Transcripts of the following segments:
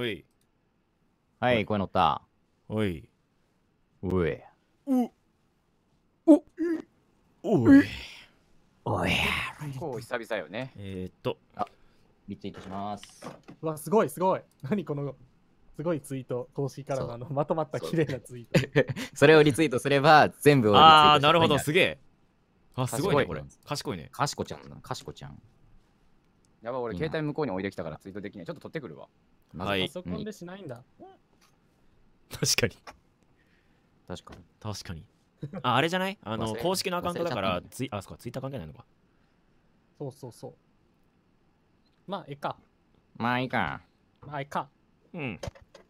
おい。はい、声乗った。おい。おい。おおおい。おい。結構久々よね。えー、っと。あ、リツイートします。うわ、すごいすごい。何この、すごいツイート。公式からのあのまとまった綺麗なツイート。そ それをリツイートすれば全部をリツイートああ、なるほど、すげえ。あ、すごいね、これ。賢いね。賢ちゃん。賢ちゃん。やば、俺、携帯向こうに置いてきたからツイートできない。ちょっと取ってくるわ。パソコンでしないんだ。確かに。確かに。確かに。あ、あれじゃない あの、公式のアカウントだから、ツイあ、そうか、ツイッター関係ないのか。そうそうそう。まあ、いいか。まあ、いいか。まあ、いいか。うん。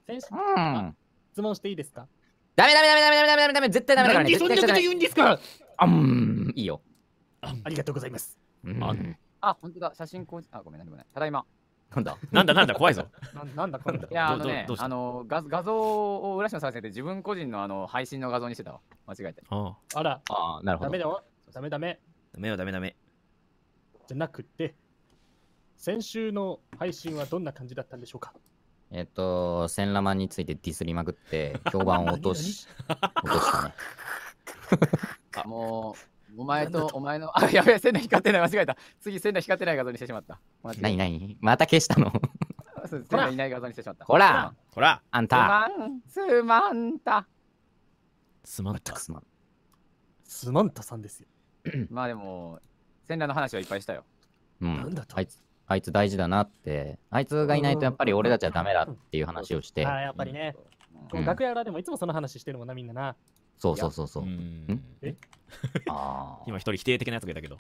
選手、うん、質問していいですかダメダメダメダメダメダメダメ絶対ダメだからね。なんでそんなこと言うんですかあん、いいよ。ありがとうございます。うん、あ、本当だ。写真公あ、ごめん、何もない。ただいま。なんだなんだなんだ怖いぞ。なんだなんだいやあのねあの画画像を浦島さん先生自分個人のあの配信の画像にしてたわ間違えて。あら。ああなるほど。ダメだよ。ダメダメ。ダメよダメダメ。じゃなくて先週の配信はどんな感じだったんでしょうか。えっ、ー、と千ラマについてディスりまくって評判を落とし 落としたね。あ もう。お前と、お前の、あ、やべえ、線路光ってない、間違えた。次、線路光ってない画像にしてしまった。なになにまた消したのそう線路いない画像にしてしまった。ほらほらあんたすまんすまんた。すまんた。すまんたさんですよ。まあでも、戦乱の話はいっぱいしたよ。うん。なんだとあいつ、あいつ大事だなって、あいつがいないとやっぱり俺たちはダメだっていう話をして。あ、やっぱりね。楽屋裏でもいつもその話してるもんな、みんなな。そうそうそうそう。今一人否定的なやつがいたけど。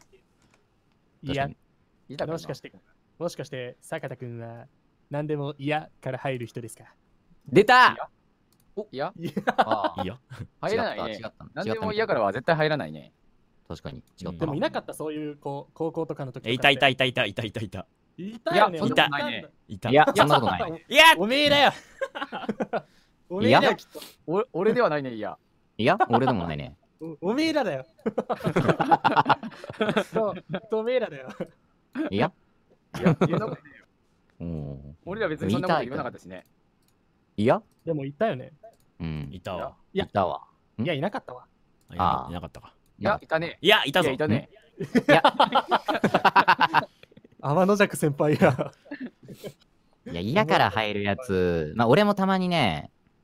いや、いたもしかして、もしかして、坂田君は何でも嫌から入る人ですか出たおいやいや 入らないね。何でも嫌からは絶対入らないね。確かに。でもいなかった、そういう子高校とかの時いたいたいたいたいたいたいた。いたよね。いた。いいや、そんなことない。いや、おめえだよ。おめえだよ、きっと。俺ではないね、いや。いや、俺でもないね。おめえらだよ。そう、おめえらだよ。いや、いや、言うなことねうん。俺ら別にそんなこと言わなかったしね。いや、でも言ったよね。うん。いたわ。いたわ。いや、いなかったわ。あいあないなかったか。いやいたねいや、いたぞ。いたねいや。天の弱先輩や。いや、嫌から入るやつ、まあ、俺もたまにね、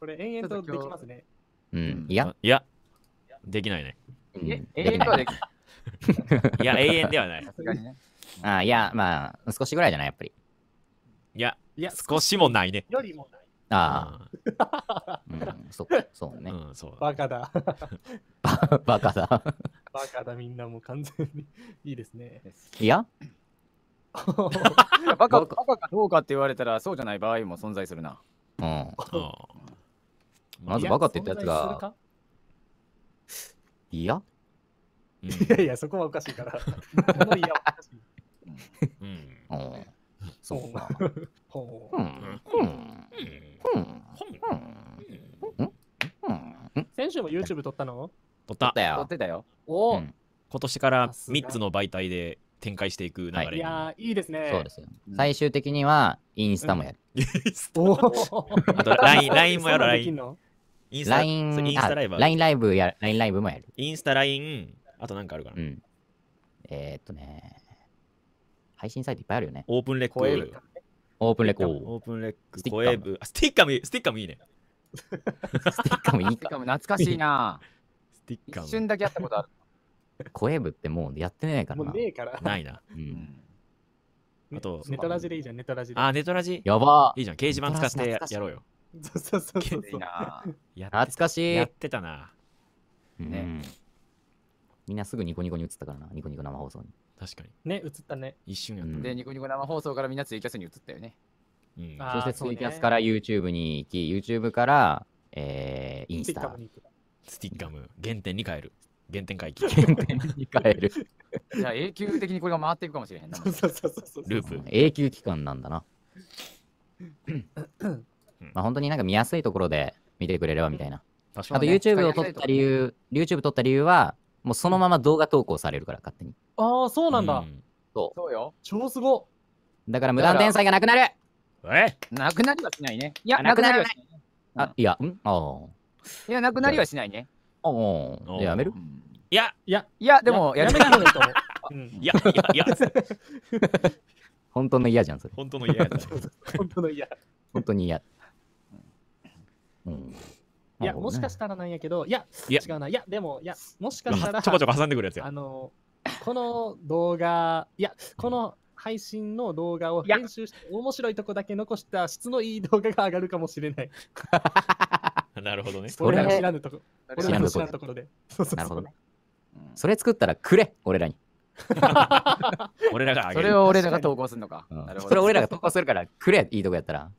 これ延々とできますね。うん、いや。いや、できないね。え、永遠とはでき いや、永遠ではない。あいや、まあ、少しぐらいじゃない、やっぱり。いや、いや少しもないね。よりもない。ああ。うん、そそうね。バカだ。バカだ。バカだ、みんなもう完全にいいですね。いやバカバカかどうかって言われたら、そうじゃない場合も存在するな。うん。まずバカって言ったやつが。いや、うん、いやいや、そこはおかしいから。物いやおかしい。うん。うん。そうか。ほう。うん。うん。うん。うん。うん。先週も YouTube 撮ったの撮った。撮ってたよ。おお、うん、今年から3つの媒体で展開していく流れ、はい、いやいいですね。そうですよ。最終的にはインスタもやる。うん、あと LINE、もやる、LINE。インスタラインライブ。ンライブや、ラインライブもやる。インスタ、LINE、あとなんかあるかな。うん、えー、っとね、配信サイトいっぱいあるよね。オープンレーク。オープンレーク。オープンレーク。スティッカースティッカーもいい、スティッカーもいいね。スティッカーもいい懐かしいな。スティッカー一瞬だけやったことある。声部ってもうやってないからもなう。ねえから。ないな。うん。あとネトラジでいいじゃん、ネトラジで。あ、ネトラジやばいいじゃん。掲示板使ってやろうよ。そうそうそういな懐かしいやってたな。ねうんみんなすぐニコニコに映ったからな、ニコニコ生放送に。確かに。ね、映ったね。一瞬やった。で、ニコニコ生放送からみんなツイキャスに移ったよね。うん。そしてツイキャスから YouTube に行き、YouTube から、えー、インスタ、スティッカム、原点に変える。原点回帰。原点に変える。じゃあ永久的にこれが回っていくかもしれへんな。そうそうそうそう。ループ。永久期間なんだな。まあ本当になんか見やすいところで見てくれればみたいな。あと YouTube を撮った理由、YouTube 撮った理由は、もうそのまま動画投稿されるから勝手に。ああ、そうなんだ。そう。そうよ。超すご。だから無断転載がなくなるえなくなりはしないね。いや、なくなりはしない。あ、いや、うんああ。いや、なくなりはしないね。うん。やめるいや、いや、いや、でもやめないと いや、いや、いや、本当の嫌じゃん、それ。本当の嫌 本当の嫌。本当に嫌。うん。いや、もしかしたらなんやけど、いや、違うな。いや、でも、いや、もしかしたら、ちょこちょこ挟んでくるやつやあ。の、この動画、いや、この配信の動画を編集して、面白いとこだけ残した質のいい動画が上がるかもしれない。なるほどね。俺らの知らぬところ。知らぬところで。なるほどね。それ作ったらくれ、俺らに。俺らがそれを俺らが投稿するのか。それ俺らが投稿するからくれ、いいとこやったら。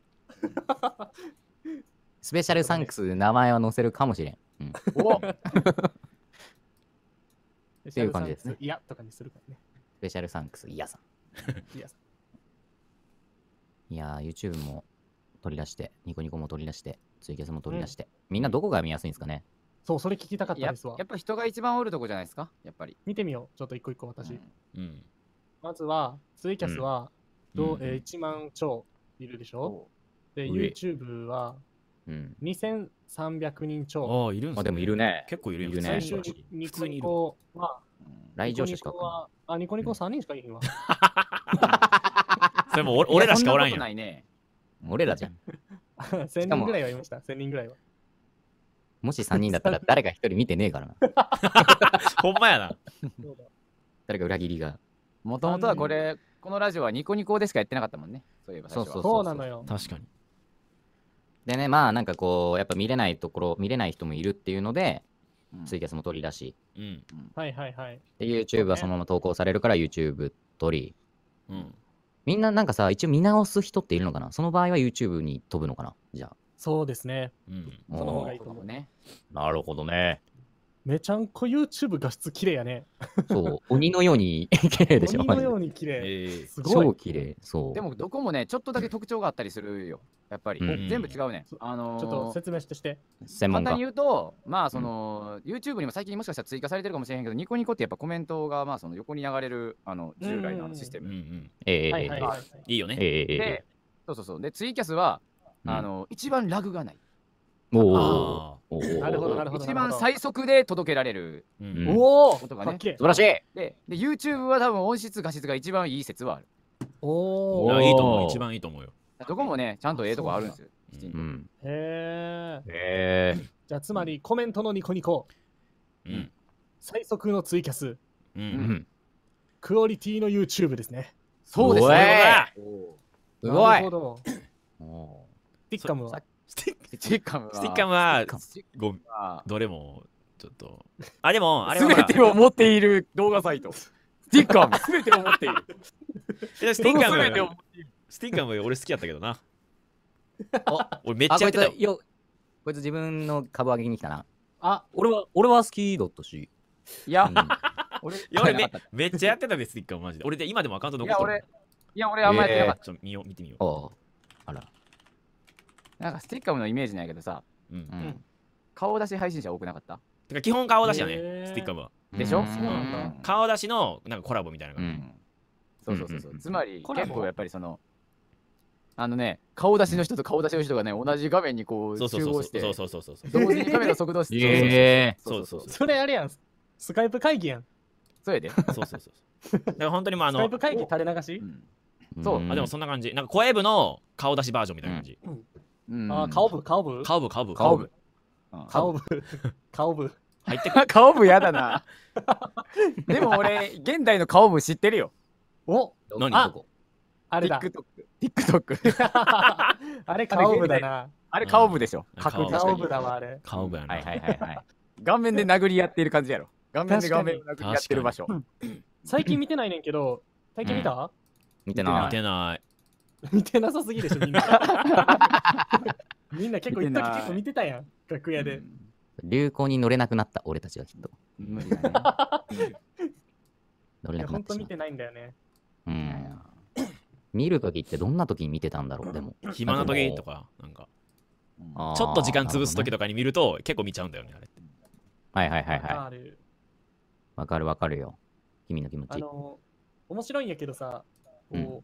スペシャルサンクス名前は載せるかもしれん。うん、おっ ていう感じですね。いやとかにするからね。スペシャルサンクス、いやさん。いやさん。いやー、YouTube も取り出して、ニコニコも取り出して、ツイキャスも取り出して、みんなどこが見やすいんですかねそうそれ聞きたかったですわやっぱ人が一番おるとこじゃないですかやっぱり見てみようちょっと一個一個私、うん、まずはツイキャスは、どうえー、1万超いるでしょ、うで YouTube は2300人超、ああいるんす、ね、でもいるね結構いるよね最終ニコニコは来場者しかあニコニコ3人しかいるわ、それも俺らしかおらんよないね俺らじゃん1000 人ぐらいはいました。1000人ぐらいは。もし3人だったら 誰か1人見てねえからな。ほんまやな。誰か裏切りが。もともとはこれ、このラジオはニコニコでしかやってなかったもんね。そういえばそうそうなのよ。確かに。でね、まあなんかこう、やっぱ見れないところ、見れない人もいるっていうので、うんツイキャスも取り出し、うん。はいはいはい。で、YouTube はそのまま投稿されるから YouTube 取り、うん。みんななんかさ、一応見直す人っているのかなその場合は YouTube に飛ぶのかなじゃあ。そうですね。うん。その方がいいと思うね。なるほどね。めちゃんこ YouTube 画質綺麗やね。そう、鬼のように 綺麗でしょ。鬼のように綺麗。えすごい。超綺麗。そう。でもどこもね、ちょっとだけ特徴があったりするよ。やっぱり、うん、全部違うね。あのー、ちょっと説明してして。専門家。に言うと、まあその、うん、YouTube にも最近もしかしたら追加されてるかもしれへんけど、ニコニコってやっぱコメントがまあその横に流れるあの従来のシステム。うんうん、ええーいい、よね。ええー、そうそうそう。でツイキャスはあの、一番ラグがない。おお。なるほど、なるほど。一番最速で届けられる。おおことがね。素晴らしいで YouTube は多分音質、画質が一番いい説はある。おお。いいと思う、一番いいと思うよ。どこもね、ちゃんとええとこあるんですよ。へえ。じゃあ、つまりコメントのニコニコ。うん。最速のツイキャス。うん。クオリティの YouTube ですね。そうですね。すごい。なるほど。ティッカムは。スティッカムは、スティッカムは、ごどれも、ちょっと。あ、でも、あれは。全てを持っている動画サイト。スティッカム、全てを持っている。スティッカム、スティッカム俺好きやったけどな。あ、俺めっちゃやってたよ。こいつ自分の株上げに来たな。あ、俺は、俺は好きだったし。いや、俺、やめめっちゃやってたで、スティッカムマジで。俺で今でもアカウント残ってる。いや、俺、あんまやってなかった。見てみよう。あら。なんかスティッカムのイメージなんやけどさ、うんうん、顔出し配信者多くなかったてか基本顔出しやね、えー、スティッカムはでしょ、うん、顔出しのなんかコラボみたいな感じ、うん、そうそうそうそう,、つまり結構やっぱりそのあのね顔出しの人と顔出しの人がね同じ画面にこう集合してそうそうそうそう同時にカメラ速度してええ そうそうそうそれあれやんスカイプ会議やんそうやでそうそうそうだから本当にもうあのスカイプ会議垂れ流し、うん、そうあでもそんな感じなんか声部の顔出しバージョンみたいな感じ、うんうんあー顔部、顔部顔部、顔部、顔部。うん顔部。顔部。入ってくる。顔部やだな でも俺現代の顔部知ってるよお何あこあれだ。TikTok TikTok あれ顔部だな。あれ顔部でしょ顔部確顔部だわ、あれ。顔部やな。はいはいはいはい顔面で殴り合ってる感じやろ顔面で顔面で殴り合ってる場所最近見てないねんけど、最近見た見て見ていない。見てなさすぎでしょ、みんな。みんな結構一時結構見てたやん、楽屋で。うん、流行に乗れなくなった、俺たちはきっと。乗れなくなった。本当見てないんだよね。うん。見るときってどんなときに見てたんだろう、でも。暇なときとか、なんか。ちょっと時間潰すときとかに見ると、結構見ちゃうんだよね、あれって。はいはいはいはい。わかるわかるよ。君の気持ち。あの、面白いんやけどさ、こう、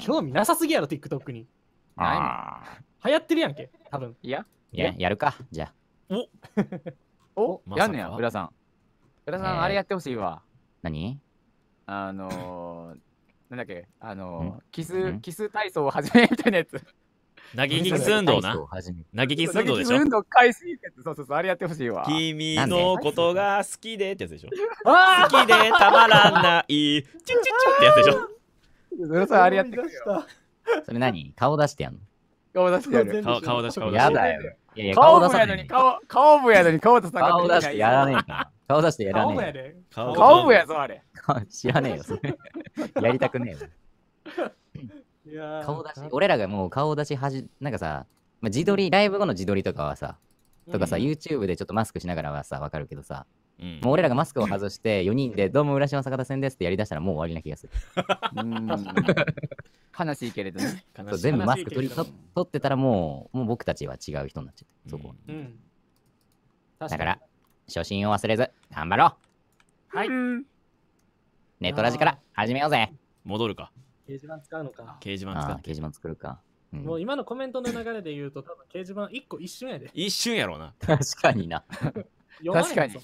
興味なさすぎやろ、TikTok に。ああ。流行ってるやんけ、多分。いや。いや、やるか、じゃあ。お お、ま、やんねや、浦さん。浦さん、えー、あれやってほしいわ。何あのー、なんだっけ、あのー、キス、キス体操を始めみたいなやつ。投げキス運動な。投げキス運動でしょ。運動開始そうそうそう、あれやってほしいわ。君のことが好きでってやつでしょ。好きでたまらない。チュチュチュってやつでしょ。それあれやってくれそれ何顔出してやんの顔出してやる。顔顔出し顔出し。やだよ。いやいや顔出さのに顔顔部やのに顔出さない。顔出してやらねえか。顔出してやらねえ。顔顔部やぞあれ。知らねえよそれ。やりたくねえよ。顔出し俺らがもう顔出しはじなんかさ、まあ、自撮りライブ後の自撮りとかはさとかさ、うん、YouTube でちょっとマスクしながらはさわかるけどさ、うん、もう俺らがマスクを外して4人で「どうも浦島坂田戦です」ってやりだしたらもう終わりな気がする。悲しいけれどね。そ全部マスク取り取ってたらもうもう僕たちは違う人になっちゃってそこは、うん、だから初心を忘れず頑張ろうはい、ネットラジから始めようぜ戻るか。掲示板使うのか。掲示板使う。掲示板作るか。うん、もう今のコメントの流れで言うと、多分掲示板1個一瞬やで。一瞬やろうな。確かにな。確かに。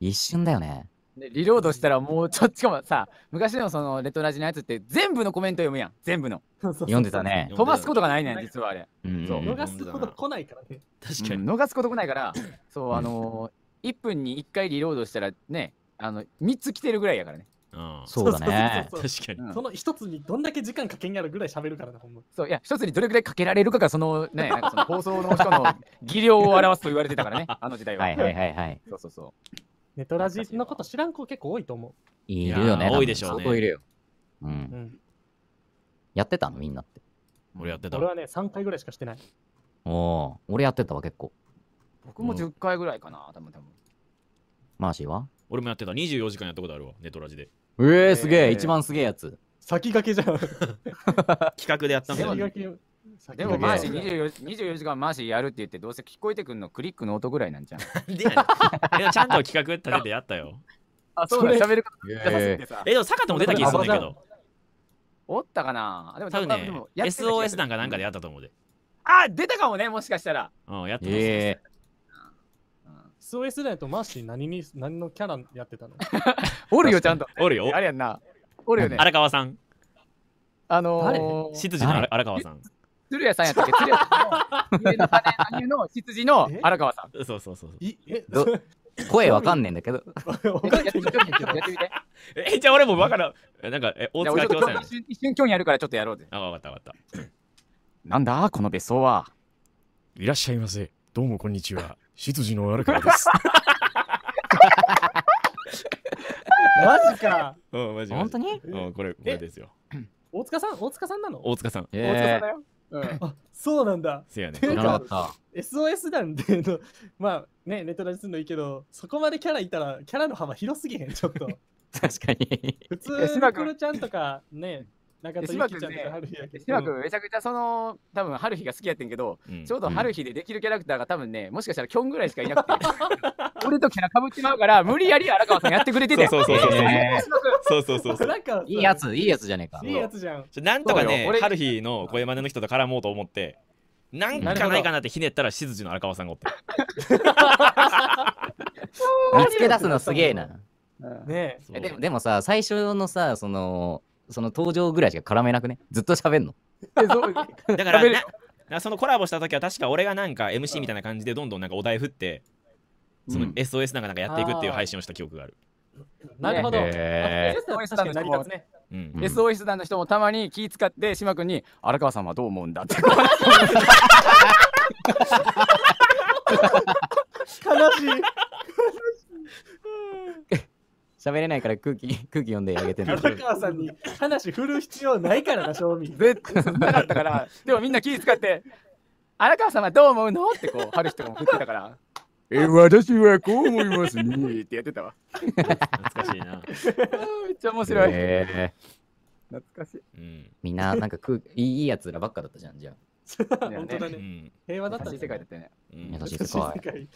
一瞬だよね。でリロードしたらもうちょっとしかもさ昔のそのレトラジのやつって全部のコメント読むやん全部の読んでたね飛ばすことがないねん実はあれ、うん、そう逃すこと来ないからね確かに、逃すこと来ないから そうあの1分に1回リロードしたらねあの3つ来てるぐらいやからねうん、そうだね確かに、その一つにどんだけ時間かけんやろぐらい喋るからなほんそういや一つにどれぐらいかけられるかがそのねなんかその放送の人の技量を表すと言われてたからね あの時代ははいはいはいはいそうそうそうネトラジのこと知らん子結構多いと思う。いるよね。多いでしょうね相当いるよ。うん。やってたのみんなって。俺やってた俺。はね、3回ぐらいしかしてない。おおー、俺やってたわ、結構。僕も10回ぐらいかな、たぶん。マーシーは俺もやってた。24時間やったことあるわ、ネトラジで。ええー、すげえ、一番すげえやつ。先駆けじゃん。企画でやったんだ先よ。駆け。でもマーシー 24, 24時間マーシーやるって言ってどうせ聞こえてくんのクリックの音ぐらいなんじゃん。いやちゃんと企画立ててやったよ。あ、そうだ、喋るか。えー、でも坂田も出た気がするんだけど。おったかなでも多分ね、SOS なんかなんかでやったと思うで。あ、出たかもね、もしかしたら。うん、やってます、えー。SOS だとマーシー何に何のキャラやってたの おるよ、ちゃんと。おるよ。あれやんな。おるよね。荒川さん。あのー、執事の荒川さん。鶴屋さんやったっけ鶴屋さんの、上の羽の羊の荒川さん。そうそうそう。声わかんねえんだけど。え、じゃあ俺もわからん。なんか、え、大塚京さん。一瞬興味あるからちょっとやろうぜ。あ、わかったわかった。なんだこの別荘は。いらっしゃいませ。どうもこんにちは。執事の荒川です。マジか。うん、マジ本当にうん、これ、これですよ。大塚さん、大塚さんなの大塚さん。大塚さんだよ。うん、あそうなんだ。せやね。なかった。SOS なんで まあね、ネットラジするのいいけど、そこまでキャラいたら、キャラの幅広すぎへん、ちょっと。確かに。普通、ミクロちゃんとかね、中ん君ね、島君めちゃくちゃその、多分春日が好きやってんけど、うん、ちょうど春日でできるキャラクターが多分ね、もしかしたらキョンぐらいしかいなくて、俺とキャラかぶっちまうから、無理やり荒川さんやってくれてて。そうそうそうそう。えー、そうそうそうそうなんかいいやつ、いいやつじゃねえか。いいやつじゃん。なんとかね、春日の声真似の人と絡もうと思って、なんかないかなってひねったら、しずじの荒川さんがおって。見つけ出すのすげえな。ねえでもでもさ、最初のさ、その、その登場ぐらいしか絡めなくねずっと喋んの だからなそのコラボした時は確か俺がなんか MC みたいな感じでどんどんなんかお題振ってその SOS なんかなんかやっていくっていう配信をした記憶がある、なるほど、えー、SOS 団のねうん、SOS の人もたまに気使って島君に荒川さんはどう思うんだって 悲しい 喋れないから空気、空気読んであげてる荒川さんに話振る必要ないからな、正味。絶対なかったから、でもみんな気使って、荒川さんはどう思うのってこう、春人も振ってたから。え、私はこう思いますねってやってたわ。懐かしいな。めっちゃ面白い。えー、懐かしい。うん、みんな、なんか空いいやつらばっかだったじゃん、じゃあ。本当だね、うん。平和だった、ね、世界だったね。優しい世界。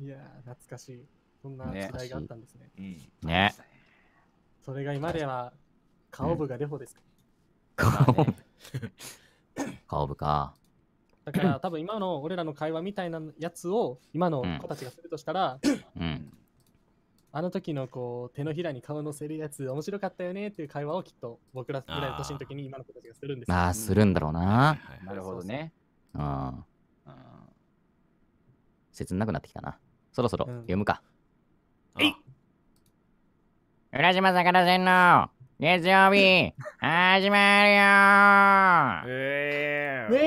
いや懐かしい。そんな時代があったんですね。ね。ね、それが今では、顔部がレホですか、顔部。顔部 か。だから 多分今の俺らの会話みたいなやつを今の子たちがするとしたら、うん、あの時のこう手のひらに顔のせるやつ面白かったよねっていう会話をきっと僕らぐらいの年の時に今の子たちがするんですああ、するんだろうな。うん、なるほどね。うん。切なくなってきたな。そろそろ読むか。うんえ浦島坂田線の月曜日 始まるよえー、えー、え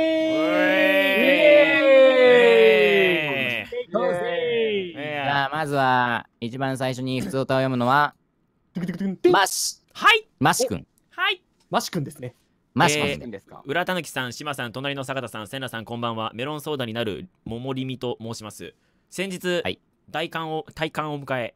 ー、えー、ええじゃあまずは一番最初に普通歌を読むのはマシはいマシ君はいマシ君ですねマシ君ですか、浦田貫さん、島さん、隣の坂田さん、せなさん、こんばんは。メロンソーダになるももりみと申します。先日、はい、体感を、体感を迎え、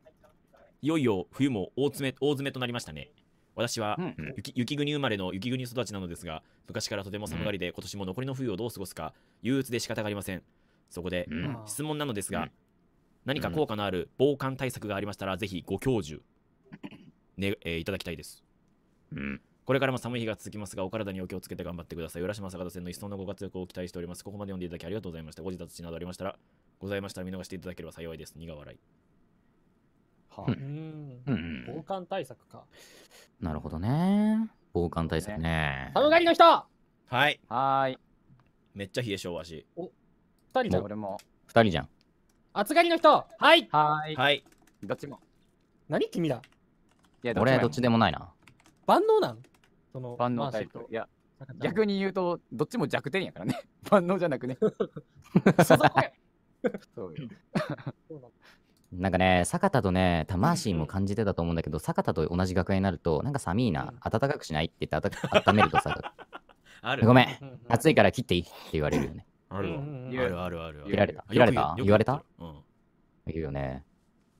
いよいよ冬も大詰め、大詰めとなりましたね。私は雪,、雪国生まれの雪国育ちなのですが、昔からとても寒がりで、今年も残りの冬をどう過ごすか、憂鬱で仕方がありません。そこで、質問なのですが、何か効果のある防寒対策がありましたら、ぜひご教授、ねえー、いただきたいです。うんこれからも寒い日が続きますが、お体にお気をつけて頑張ってください。浦島坂田線の一層のご活躍を期待しております。ここまで読んでいただきありがとうございました。ご自立などありましたら、ございましたら見逃していただければ幸いです。苦笑い。はあ、うん。防寒対策か。なるほどね。防寒対策ね。寒がりの人はい。はい。めっちゃ冷え性わし。お、二人じゃん。俺も。二人じゃん。暑がりの人はいはいはい。どっちも。何君だいや、俺はどっちでもないな。万能なんその万能タイプ。いや、逆に言うと、どっちも弱点やからね。万能じゃなくね。そう なんかね、坂田とね、魂も感じてたと思うんだけど、坂田と同じ学園になると、なんか寒いな、暖かくしないって言って温めるとさ、あるごめん、暑いから切っていいって言われるよね。あるあるあるある。切られた切られた言われたうん。いいよね。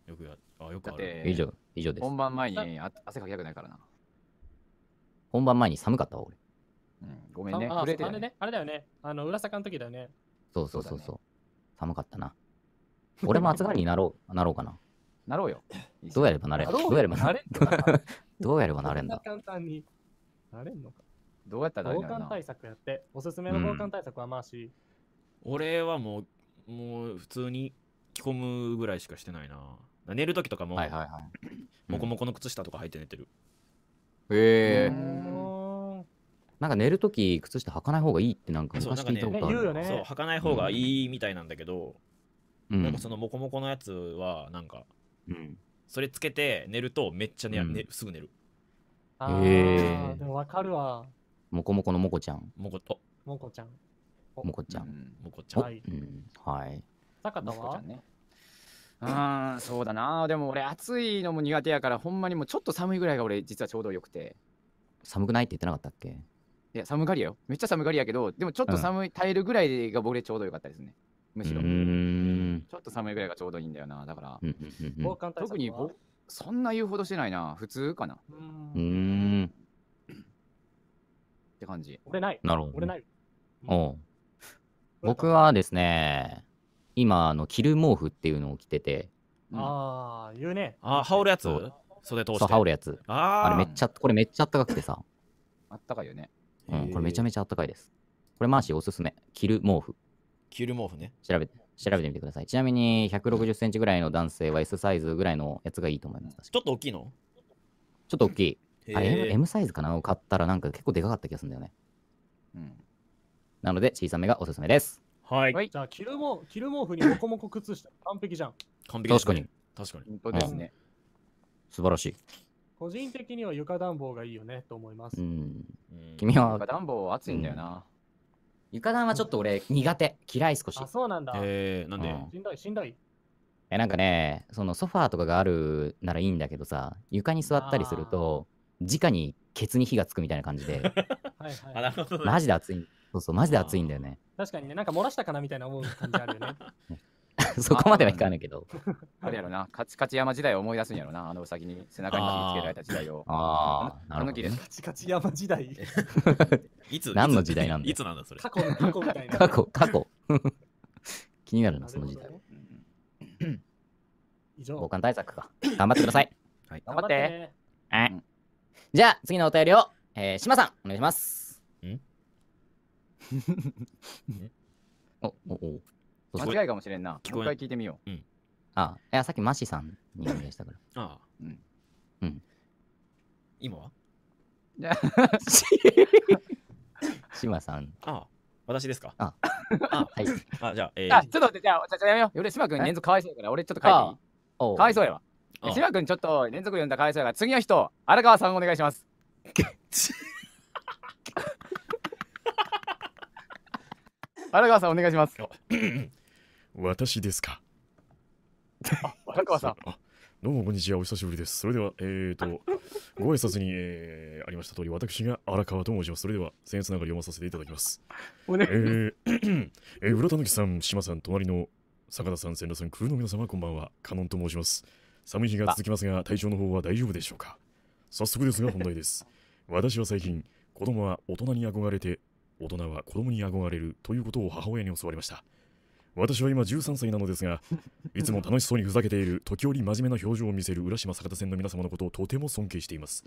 よくや、あ、よくある。以上、以上です。本番前に汗かきたくないからな。本番前に寒かったわ、俺。うん、ごめんね。ああれねあれだよね。あの、裏坂の時だよね。そうそうそうそう。寒かったな。俺も暑がりになろう、なろうかな。なろうよ。どうやればなれどうやればなれ どうやればなれんだ簡単になれんのか。どうやったら防寒対策やって、おすすめの防寒対策はまあし。俺はもう、もう普通に着込むぐらいしかしてないな。寝る時とかも、もこもこの靴下とか履いて寝てる。へえなんか寝るとき靴下履かない方がいいってなんか昔聞いたことあるそう、ねね、履かない方がいいみたいなんだけど、うん、なんかそのモコモコのやつはなんか、うん、それつけて寝るとめっちゃ寝、うん、ね、すぐ寝るへえでもわかるわモコモコのモコちゃんモコとモコちゃんモコちゃんモコちゃんはい、うん、はい坂田は、ね、うん、そうだな。でも俺、暑いのも苦手やから、ほんまにもうちょっと寒いぐらいが俺、実はちょうどよくて。寒くないって言ってなかったっけいや、寒がりやよ。めっちゃ寒がりやけど、でもちょっと寒い、耐えるぐらいが俺ちょうどよかったですね。むしろ。ちょっと寒いぐらいがちょうどいいんだよな。だから、特にそんな言うほどしてないな。普通かな。うん。って感じ。俺ない。なるほど。俺ない。おう。僕はですね、今、あの、着る毛布っていうのを着てて、うんああ、言うね。ああ、羽織るやつ袖通して。そう、羽織るやつ。ああれめっちゃ、これめっちゃあったかくてさ、あったかいよね。うん、これめちゃめちゃあったかいです。これ、マーシーおすすめ。着る毛布。着る毛布ね。調べて、調べてみてください。ちなみに、160センチぐらいの男性は S サイズぐらいのやつがいいと思います。ちょっと大きいのちょっと大きい。あれ、M, M サイズかなを買ったらなんか結構でかかった気がするんだよね。うん。なので、小さめがおすすめです。はい、じゃあキルモキルモフにモコモコ靴下完璧じゃん完璧、ね、確かに確かに本当ですね、素晴らしい個人的には床暖房がいいよねと思います、うん、君は床暖房暑いんだよな、うん、床暖はちょっと俺苦手嫌い少しあそうなんだえー、なんで、しんどいしんどいえなんかねそのソファーとかがあるならいいんだけどさ床に座ったりすると直にケツに火がつくみたいな感じで はい、マジで暑いそうそうマジで暑いんだよね確かにね、なんか漏らしたかなみたいな思う感じあるよね。そこまではいかないけど。あれやろな、カチカチ山時代を思い出すんやろな、あのうさぎに背中に火つけられた時代を。ああ、あの時カチカチ山時代。いつ何の時代なんだいつなんだそれ。過去の過去みたいな。過去、過去。気になるな、その時代。以上。防寒対策か。頑張ってください。はい、頑張って。じゃあ、次のお便りを、えー、島さん、お願いします。おおお間違いかもしれんな。も一回聞いてみよう。うん、ああ、いや、さっきマシさんにお願いしたから。ああ。うん。うん。今は志麻 さん。ああ、私ですか。ああ、はい。あじゃあ、えー、あ、ちょっと待って、じゃあ、じゃとやめよう。俺、志君連続かわいそうだから、俺ちょっと書いていいかわいそうやわ。志麻君ちょっと連続読んだかわいそうやから、次の人、荒川さんお願いします。荒川さんお願いします。私ですか。荒川さん。どうもこんにちは、お久しぶりです。それでは、えっ、ー、と、ご挨拶に、えー、ありました通り、私が荒川と申します。それでは、僭越ながら読まさせていただきます。お願えー、えー、浦田貫さん、島さん、隣の坂田さん、千田さん、クルの皆様、こんばんは。カノンと申します。寒い日が続きますが、体調の方は大丈夫でしょうか早速ですが、本題です。私は最近、子供は大人に憧れて大人は子供に憧れるということを母親に教わりました私は今13歳なのですが いつも楽しそうにふざけている時折真面目な表情を見せる浦島坂田線の皆様のことをとても尊敬しています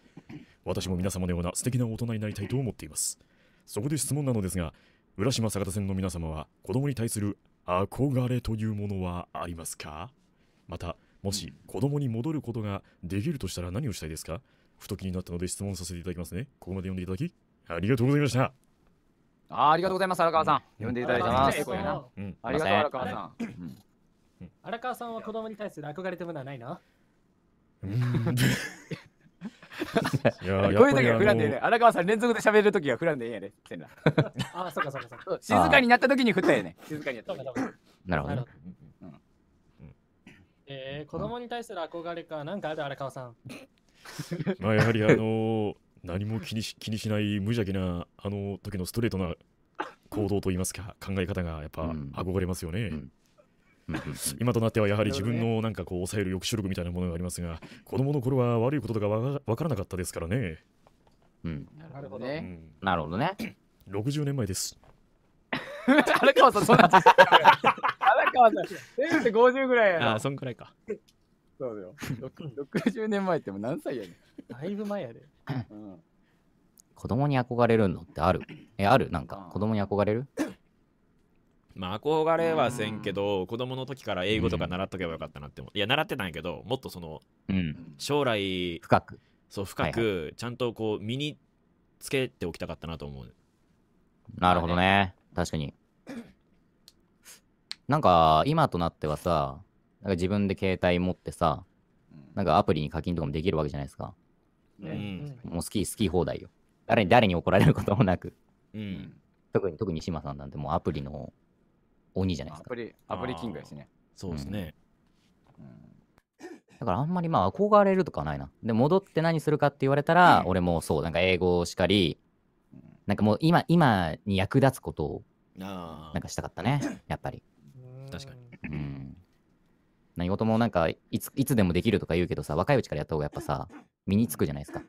私も皆様のような素敵な大人になりたいと思っていますそこで質問なのですが浦島坂田線の皆様は子供に対する憧れというものはありますかまたもし子供に戻ることができるとしたら何をしたいですかふと気になったので質問させていただきますねここまで読んでいただきありがとうございましたあありがとうございます、荒川さん。呼んでいただいてます。ありがとう、荒川さん。荒川さんは子供に対する憧れてものはないの こういう時はフランでね。荒川さん連続で喋る時はフランでいいやね。な。あ、そうかそうかそうか。静かになった時に振ったよね。静かにやった。なるほど。え子供に対する憧れか、なんかある荒川さん。まあやはりあのー何も気にし気にしない無邪気なあの時のストレートな行動といいますか考え方がやっぱ憧れますよね。今となってはやはり自分のなんかこう抑える抑止力みたいなものがありますが子供の頃は悪いこととかわからなかったですからね。うん、なるほどね。なるほどね。60年前です。荒川さん、そんな。荒川さん、せめて50ぐらいやな。あ、そんくらいか。そうだよ。60 年前ってもう何歳やねん。だいぶ前やで。うん、子供に憧れるのってあるえ、あるなんか、子供に憧れるまあ、憧れはせんけど、子供の時から英語とか習っとけばよかったなって思って、いや、習ってないけど、もっとその、うん、将来、深く、そう、深く、ちゃんとこう、身につけておきたかったなと思う。なるほどね。確かに。なんか、今となってはさ、なんか自分で携帯持ってさ、なんかアプリに課金とかもできるわけじゃないですか。うん、もう好き好き放題よ誰に誰に怒られることもなく、うん、特に特に島さんなんてもうアプリの鬼じゃないですかアプリアプリキングですねそうですね、うん、だからあんまりまあ憧れるとかないな。で、戻って何するかって言われたら、俺もそう、なんか英語しかり、なんかもう今、今に役立つことを、なんかしたかったね、やっぱり。確かに。うん。何事もなんかいついつでもできるとか言うけどさ若いうちからやった方がやっぱさ身につくじゃないですか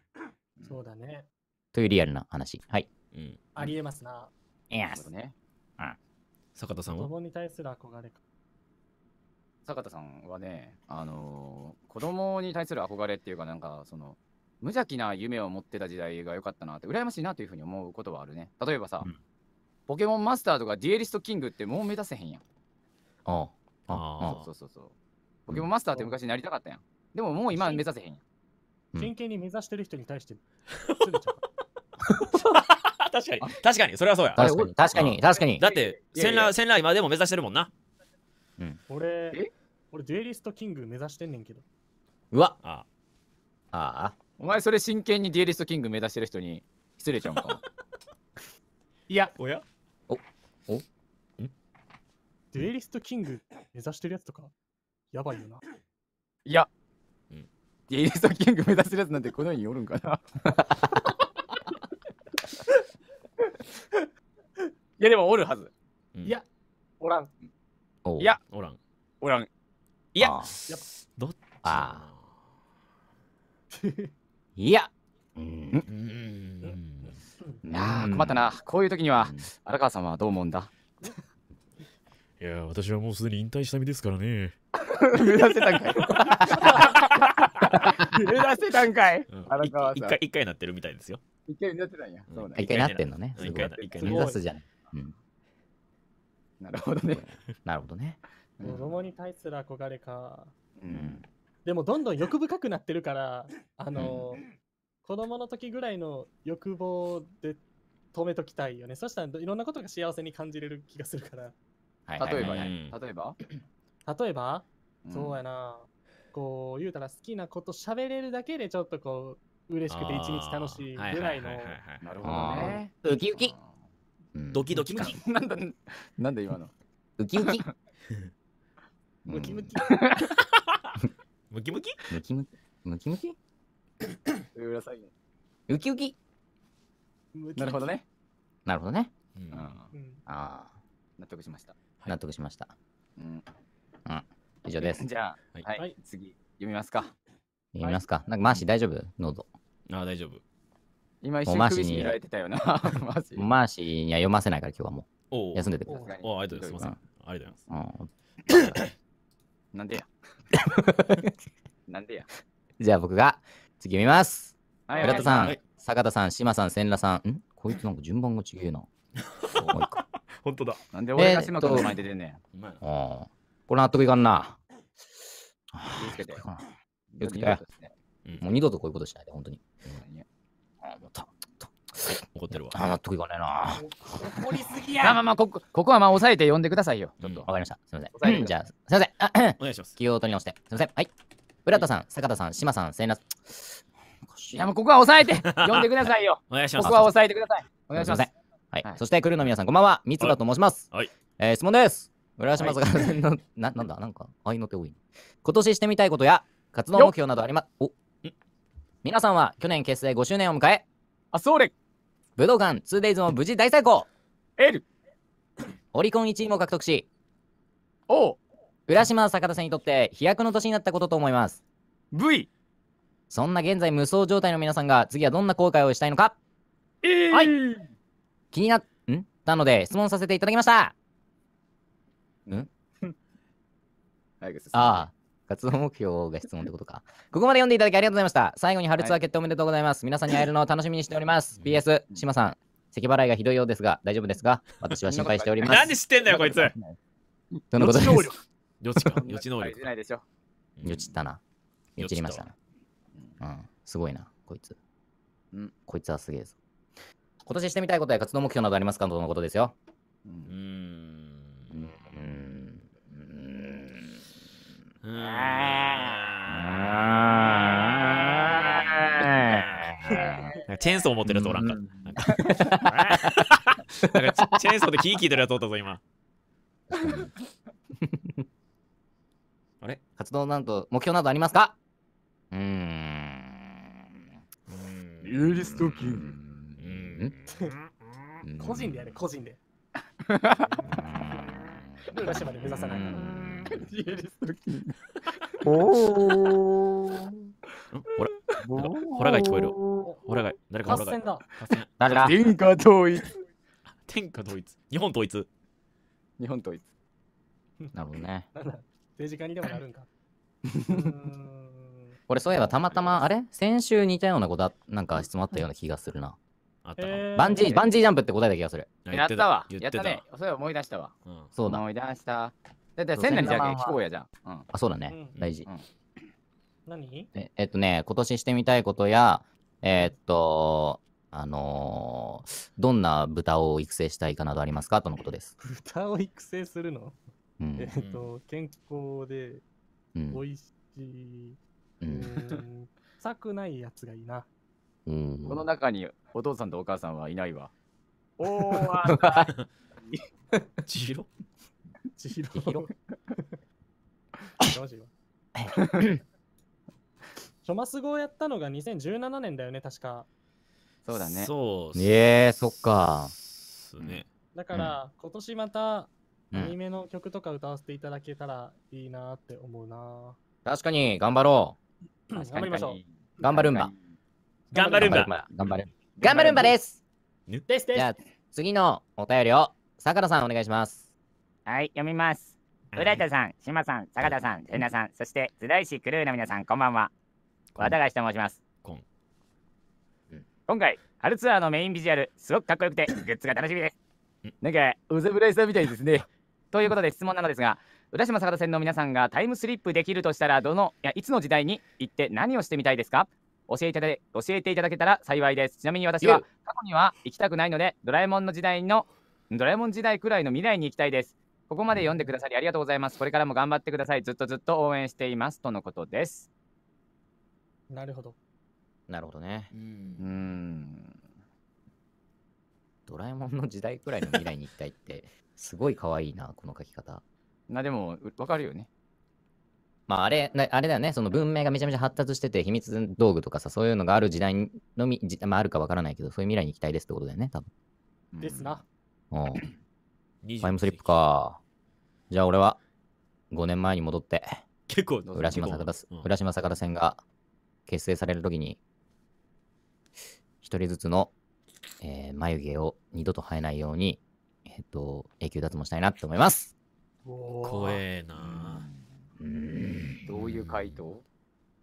そうだねというリアルな話はい、うん。ありえますなや、そうね。坂田さん子は供に対する憧れか坂田さんはね、あのー子供に対する憧れっていうか、なんか、その、無邪気な夢を持ってた時代が良かったなって、羨ましいなというふうに思うことはあるね。例えばさ、うんポケモンマスターとかディエリストキングってもう目指せへんやん。ああああああそうそうそうそう。ポケモンマスターって昔なりたかったやん。でももう今目指せへんやん。真剣に目指してる人に対して、確 かに、確かに、それはそうや。確かに、確かに、確かに。だって、センラー、セン今でも目指してるもんな。うん、俺、俺、デュエリストキング目指してんねんけど。うわああ。ああ。お前、それ真剣にデュエリストキング目指してる人に失礼ちゃうんか いや。おやおおデュエリストキング目指してるやつとかやばいよな。いや、うん、リストキング目指るやつなんてこの世におるんかな。いや、でもおるはず。うん、いや、おらん。いや、おらん。おらん。いや、どっち いや。うん。なあ、困ったな。こういう時には、荒川さんはどう思うんだ いや、私はもうすでに引退した身ですからね。目 指せたんかい。目 指せたんかい。荒川さん。一回、一回なってるみたいですよ。一回なってたんや。一回なってんのね。一回目指すじゃななるほどね。なるほどね。子供に対する憧れか。でもどんどん欲深くなってるから、あの、子供の時ぐらいの欲望で止めときたいよね。そしたらいろんなことが幸せに感じれる気がするから。例えばね。例えば例えばそうやな。こう、言うたら好きなこと喋れるだけでちょっとこう、嬉しくて一日楽しいぐらいの。なるほどね。ウキウキ。ドキドキ感。なんだ、なんだ今の。ウキウキ。ムキムキ。ムキムキムキムキムキムキ裏再現。キウキ。なるほどね。なるほどね。ああ。納得しました。納得しました。うん。以上です。じゃあ、はい、はい、次、読みますか。読みますか。なんか、マーシー大丈夫喉。ああ、大丈夫。今一瞬首絞られてたよな。マ ーシー。マーシーには読ませないから今日はもう。休んでてください。おありがとうございます。ありがとうございます。なんでや。なんでや。じゃあ僕が次読みます。はい、村田さん、坂田さん、島さん、千田さん。んこいつなんか順番が違えな。本当だ。なんで俺が島君の前出てんねん。ああ。これ納得いかんな。気をつけて。気をつけて。もう二度とこういうことしないで、本当に。あ、もた。怒ってるわ。納得いかないな。怒りすぎや。まあまあまあ、ここ、ここはまあ、抑えて呼んでくださいよ。ちょっと。わかりました。すみません。じゃあ、すみません。お願いします。気を取り直して。すみません。はい。浦田さん、坂田さん、志麻さん、せいな。いや、もうここは抑えて、呼んでくださいよ。お願いします。ここは抑えてください。お願いします。はい。そして、クルーの皆さん、こんばんは。三つ葉と申します。はい。えー、質問です。浦島さんの、な、なんだ、なんか、愛の手多い。今年してみたいことや、活動目標などあります。お皆さんは去年結成5周年を迎え、あ、それ武道館 2days も無事大成功エルオリコン1位も獲得し、お浦島坂田さんにとって飛躍の年になったことと思います。V! そんな現在無双状態の皆さんが次はどんな後悔をしたいのか、えー、はい気になったので質問させていただきましたん 早く進ああ、活動目標が質問ってことか。ここまで読んでいただきありがとうございました。最後に春ツアー決定おめでとうございます。はい、皆さんに会えるのを楽しみにしております。PS、島さん、咳払いがひどいようですが、大丈夫ですか私は心配しております。何知ってんだよ、こいつ。どのことです。ち知か、予知能力。よちったな。よちりましたな。うん、すごいな、こいつ。うん、こいつはすげえぞ。今年してみたいことや活動目標などありますかとのことですよ。うん。チェーンソー持ってるやつおらんか。なんかなんかチェーンソーでキー聞いてるやつおったぞ、今。あれ活動なんと目標などありますかうーん。ユーリストキング。個人でやれ、個人で。ルーラシまで目指さないから。おお。ほら、ほらが聞こえる。ほらが、誰かほらが。誰だ天下統一。天下統一。日本統一。日本統一。なるほどね。政治家にでもなるんか。俺そういえばたまたまあれ先週似たようなことなんか質問あったような気がするな。あったバンジー、バンジージャンプって答えた気がする。やったわ。やったね。そういえば思い出したわ。そうだ。思い出した。だって千奈じゃん、聞こうやじゃん。うん、あ、そうだね。うん、大事。うん、何ええっとね、今年してみたいことや、えー、っと、あのー、どんな豚を育成したいかなどありますかとのことです。豚を育成するの、うん、えっと、健康で、美味しい、うん、臭くないやつがいいな。うん、この中にお父さんとお母さんはいないわ。おー、あ ジロ千尋。千尋。どうしよう。をやったのが2017年だよね、確か。そうだね。そうね。えそっか。すね。だから、今年またアニメの曲とか歌わせていただけたらいいなって思うな。確かに、頑張ろう。頑張りましょう。頑張るんば。頑張るんば。頑張る。頑張るんばです。ですです。じゃあ、次のお便りを、さくらさんお願いします。はい、読みます。浦田さん、島さん、坂田さん、瀬名さん、そして津大師クルーの皆さん、こんばんは。和田菓子と申します。今回、春ツアーのメインビジュアル、すごくかっこよくて、グッズが楽しみです。なんか、ウゼブライさんみたいですね。ということで質問なのですが、浦島坂田線の皆さんがタイムスリップできるとしたら、どの、いや、いつの時代に行って何をしてみたいですか教えて教えていただけたら幸いです。ちなみに私は過去には行きたくないので、ドラえもんの時代の、ドラえもん時代くらいの未来に行きたいです。ここまで読んでくださりありがとうございます。これからも頑張ってください。ずっとずっと応援しています。とのことです。なるほど。なるほどね。うん。うんドラえもんの時代くらいの未来に行きたいって、すごい可愛いな、この書き方。な、でも、わかるよね。まあ、あれ、あれだよね、その文明がめちゃめちゃ発達してて、秘密道具とかさ、そういうのがある時代のみ、まあ、あるかわからないけど、そういう未来に行きたいですってことだよね、多分。ですな。うん。タイムスリップか。じゃあ俺は、5年前に戻って、結構浦島坂田、うん、浦島坂田線が結成されるときに、一人ずつの、えー、眉毛を二度と生えないように、えっ、ー、と、永久脱毛したいなって思います。怖えなうんどういう回答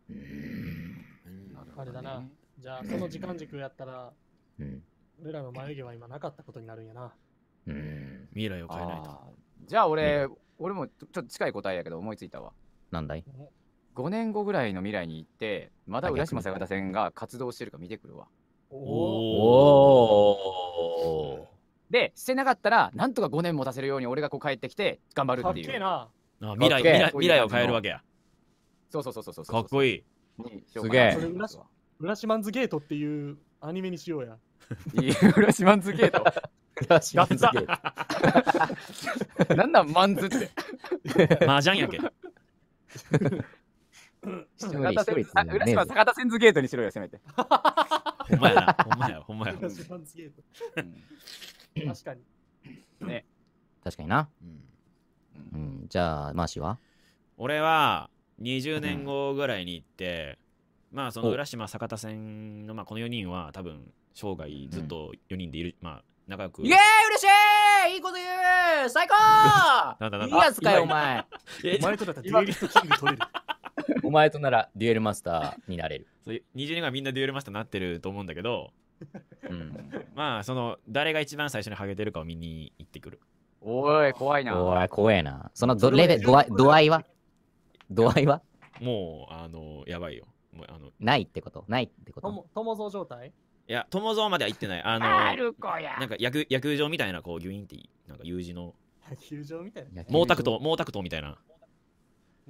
うんあれだな。じゃあ、その時間軸やったら、うん、俺らの眉毛は今なかったことになるんやな。未来を変えないと。じゃあ俺、俺もちょっと近い答えやけど思いついたわ。なんだい ?5 年後ぐらいの未来に行って、まだ浦島坂田線が活動してるか見てくるわ。おおで、してなかったら、なんとか5年もたせるように俺がこう帰ってきて頑張るっていう。かっけえな未来未来を変えるわけや。そうそうそうそうそうそう。かっこいい。すげえ。そラ浦島ンズゲートっていうアニメにしようや。浦島津ゲート。浦島津ゲート。なんなん、マンズって。麻雀やけ。浦島坂田千ズゲートにしろよ、せめて。ほんまやな、ほんまや、ほんまや。浦島ゲート。確かに。ね。確かにな。うん。じゃあ、マーシーは俺は、20年後ぐらいに行って、まあその浦島坂田線のまあこの4人は多分生涯ずっと4人でいる、うん、まあ仲良くイエーイ嬉しいいいこと言う最高 なんだなんだいいやつかよお前 お前とだったらデュエリストキング取れる お前とならデュエルマスターになれるそう20年がみんなデュエルマスターになってると思うんだけど、うん、まあその誰が一番最初にハゲてるかを見に行ってくるおい怖いなおい怖いなそのどレベル度合い度合いは度合いはもうあのやばいよもうあのないってことないってこと友蔵状態いや友蔵までは行ってないあのなんか野球場みたいなこうギュインってなんか U 字の球場みたいな。毛沢東、毛沢東みたいな。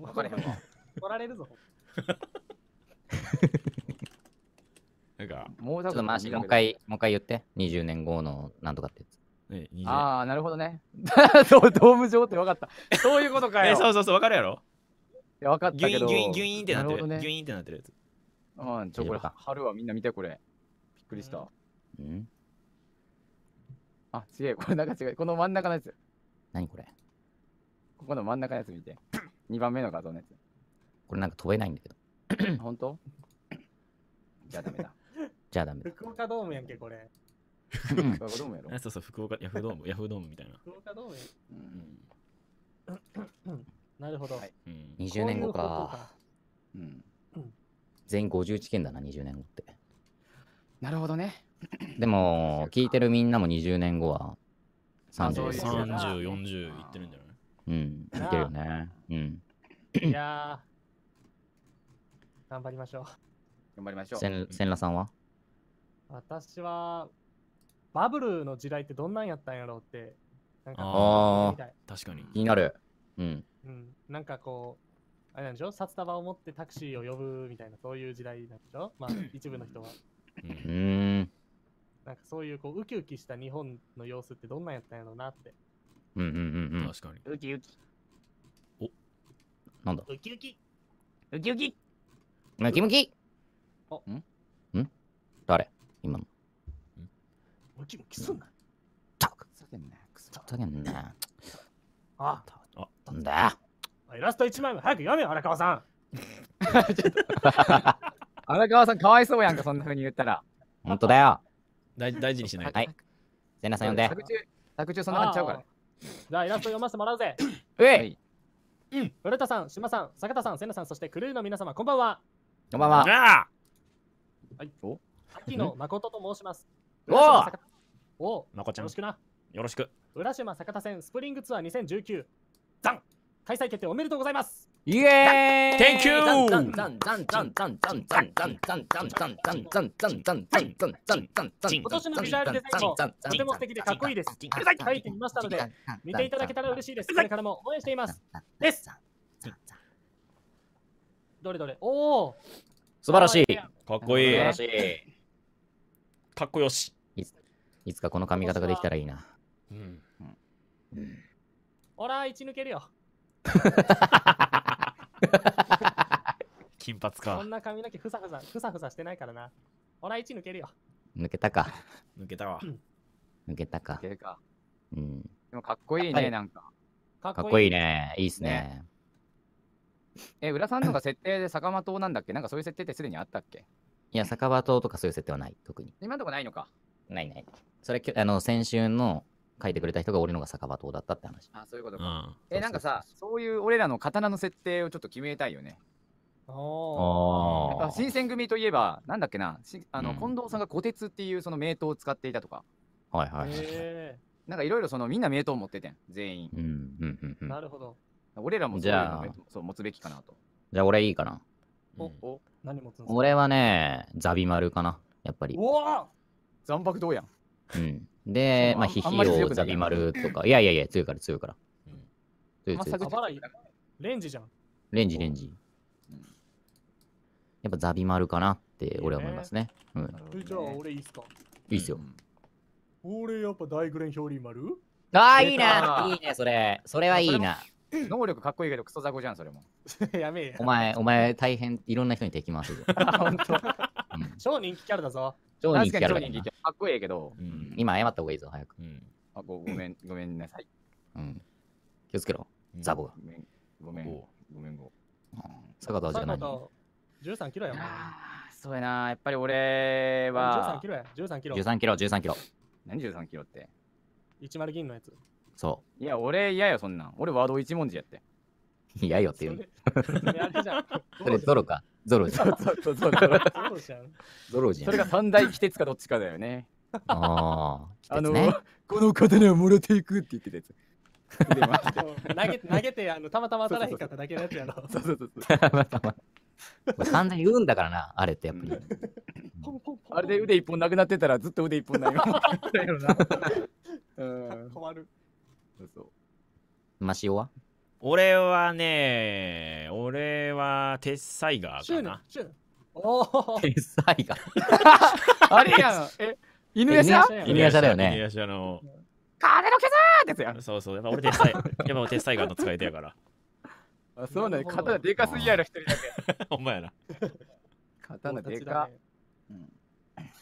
わかれへんわ。られるぞ。なんか、もうちょっとマジもう一回、もう一回言って。20年後のなんとかってやつ。ね、ああ、なるほどね。ドーム上って分かった。そういうことかよ。え、そうそうそう、分かるやろいや、分かったけど。ギュイン、ギュイン、ギュインってなってる。ね、ギュインってなってるやつ。うん、ちょ、これ、春はみんな見て、これ。くりした。うん。あ、違え、これなんか違う。この真ん中のやつ。何これここの真ん中のやつ見て。二番目の画像のやつ。これなんか飛べないんだけど。本当 じゃあダメだ。じゃあダメだ。福岡ドームやんけ、これ。福岡ドームやろ。そうそう、福岡、ヤフードーム、ヤフードームみたいな。福岡ドームうん。なるほど。はい、うん、20年後か。うん。全員51件だな、20年後って。なるほどね。でも、聞いてるみんなも20年後は30、30、40いってるんじゃないうん、いってるよね。うん。いや頑張りましょう。頑張りましょう。せん、さんは私は、バブルの時代ってどんなんやったんやろうって、なんかああ、確かに。気になる。うん。うん、なんかこう、あれなんでしょ札束を持ってタクシーを呼ぶみたいな、そういう時代なんでしょまあ、一部の人は。うん。なんかそういうこうウキウキした日本の様子ってどんなんやったんやろうなって。うんうんうんうん。確かに。ウキウキ。おなんだウキウキウキウキムキムキおんん誰今の。ムキムキすんな。たくさけんな。くさけんな。ああ。なんだイラスト1枚も早く読めよ、荒川さん。ちょっと。荒川さん、かわいそうやんか、そんなふうに言ったら。ほんとだよ。大事にしないと。はい。セナさん呼んで。作中、そんな感じちゃうから。じゃあ、イラスト読ませてもらうぜ。うえうん。古田さん、島さん、坂田さん、セナさん、そしてクルーの皆様、こんばんは。こんばんは。はい。お秋野誠と申します。おおまこちゃん。よろしくな。よろしく。浦島坂田線スプリングツアー2019。ザン開催決定おめでとうございますイエーイ !Thank you! 今年のビジュアルとても素敵でかっこいいです。書い見ていただけたら嬉しいです。これからも応援しています。です。どれどれおお素晴らしいかっこいいかっこよしいつかこの髪型ができたらいいな。うん。ほら、一抜けるよ。金髪か。そんな髪の毛ふさふさ、ふさふさしてないからな。ほら、1抜けるよ。抜けたか。抜けたわ。抜けたか。抜けるか。うん。でもかっこいいね、なんか。かっこいいね。いいっすね。え、浦さんのが設定で酒場島なんだっけなんかそういう設定ってすでにあったっけいや、酒場島とかそういう設定はない、特に。今んとこないのか。ないない。それ、あの、先週の書いてくれた人が俺のが酒場党だったって話。あ、そういうことか。え、なんかさ、そういう俺らの刀の設定をちょっと決めたいよね。ああ。新選組といえば、なんだっけな、しあの、うん、近藤さんが虎鉄っていうその名刀を使っていたとか。はいはい、はい。なんかいろいろそのみんな名刀を持っててん、全員。うんうんうん、なるほど。俺らもじゃあ、そう持つべきかなと。じゃあ俺いいかな。お、お、何持つの俺はね、ザビ丸かな、やっぱり。うわ残爆刀やん。うん。で、まあ、ヒヒを、ザビマルとか。いやいやいや、強いから強いから。うん、強い強い強い。レンジじゃん。レンジ、レンジ。やっぱザビマルかなって俺は思いますね。うん。じゃあ俺いいっすかいいっすよ。俺やっぱ大グレンヒョーリーマルああ、いいな。いいね、それ。それはいいな。能力かっこいいけどクソザコじゃんそれも やめえお前お前大変いろんな人にできますよ 超人気キャラだぞ超人気あるからかっこいえけど、うん、今謝った方がいいぞ、早く。うん、あごごめん、ごめんなさい。うん。気をつけろ、ザボが。ごめん、ごめん、ごめん、ご。坂田じゃない。13キロやもん。そうやな、やっぱり俺は。13キロや、13キロ。13キロ、13キロ。何13キロって。10銀のやつ。そう。いや、俺嫌よ、そんなん。俺、ワード一文字やって。嫌よって言う。それ、それゾロか。ゾロじゃん。そじゃん。ゾロじゃそれ。が三大鬼鉄かどっちかだよね。ああ、あの、この刀をもらっていくって言ってたやつ。で 投げ投げてあのたまたま当たらへんかっただけのやつやろ。そうそうそうだからな、あれってやっぱり。あれで腕一本なくなってたらずっと腕一本ない よ。うん。る。そうそう。マシオは俺はね、俺はテッサイガーかな。おお。鉄サイガー。あれやん。え、犬屋舎犬屋舎だよね。犬屋舎の。金の削ってやつやそうそう、やっぱ俺鉄サイ、やっぱ俺鉄サイガーの使い手やから。あ、そうね。刀でかすぎやろ、一人だけ。ほんまやな。刀でか。うん。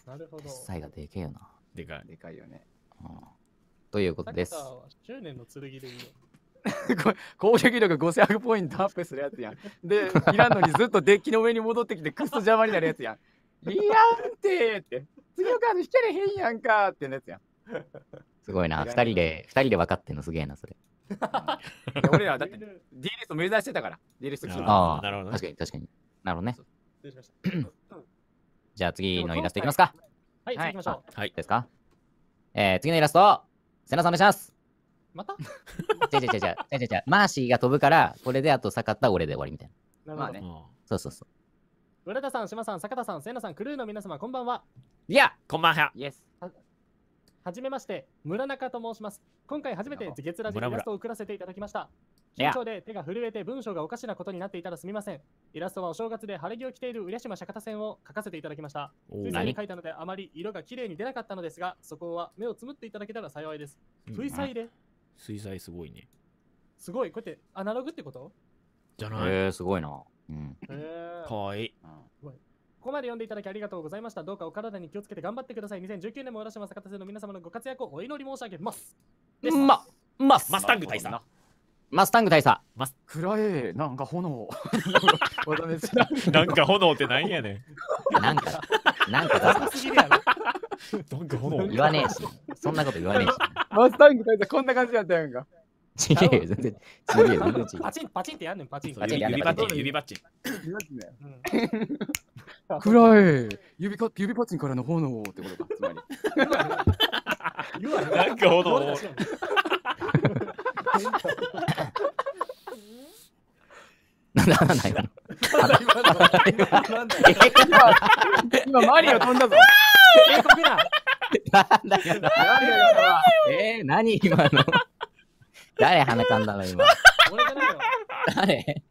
なるほど。鉄サイガーでけえよな。でかい。でかいよね。ということです。10年の剣でいいよ。攻撃力5000ポイントアップするやつやん。で、いらんのにずっとデッキの上に戻ってきて、クソ邪魔になるやつやん。いらんてーって、次のカード引けれへんやんかーってやつやん。すごいな、2人で、2人で分かってんのすげえな、それ。俺らだって D リスト目指してたから、D リストキーああ、なるほど、ね、確かに確かに。なるほどね。じゃあ次のイラストいきますか。はい、はい、次行きましょう。はい、ですか。えー、次のイラスト、せなさんお願いします。またじゃじゃじゃじゃじゃじゃじゃマーシーが飛ぶから、これであと下がった俺で終わりみたいな。なるほど。ねそうそうそう。村田さん、島さん、坂田さん、せなさん、クルーの皆様、こんばんは。いや、こんばんは。イエス。はじめまして、村中と申します。今回初めて月ラジ村イラストを送らせていただきました。い緊張で手が震えて文章がおかしなことになっていたらすみません。イラストはお正月で晴れ着を着ている浦島釈迦線を描かせていただきました。お水彩に描いたのであまり色が綺麗に出なかったのですが、そこは目をつむっていただけたら幸いです。ういさいで水彩すごいね。すごい、こうやってアナログってことじゃない。えー、すごいな。うん。えー、かわいい。うんここまで読んでいただきありがとうございました。どうかお体に気をつけて頑張ってください。2019年も浦島坂田生の皆様のご活躍をお祈り申し上げます。ま、ま、マスタング大佐。マスタング大佐。マス暗え、なんか炎。なんか炎ってなんやねん。なんか。なんかす なんか炎。言わねえし。そんなこと言わねえし。マスタング大佐こんな感じだったやんか。ちげえよ、全然。ちげえよ、パチン、パチンってやんねん、パチン。パチン指パチン、指パチン。ん、暗い指か指パチンからの炎ってことか、つまり。なんか炎。ならないだの。今、マリオ飛んだぞ。え何今の。誰なかんだの今。誰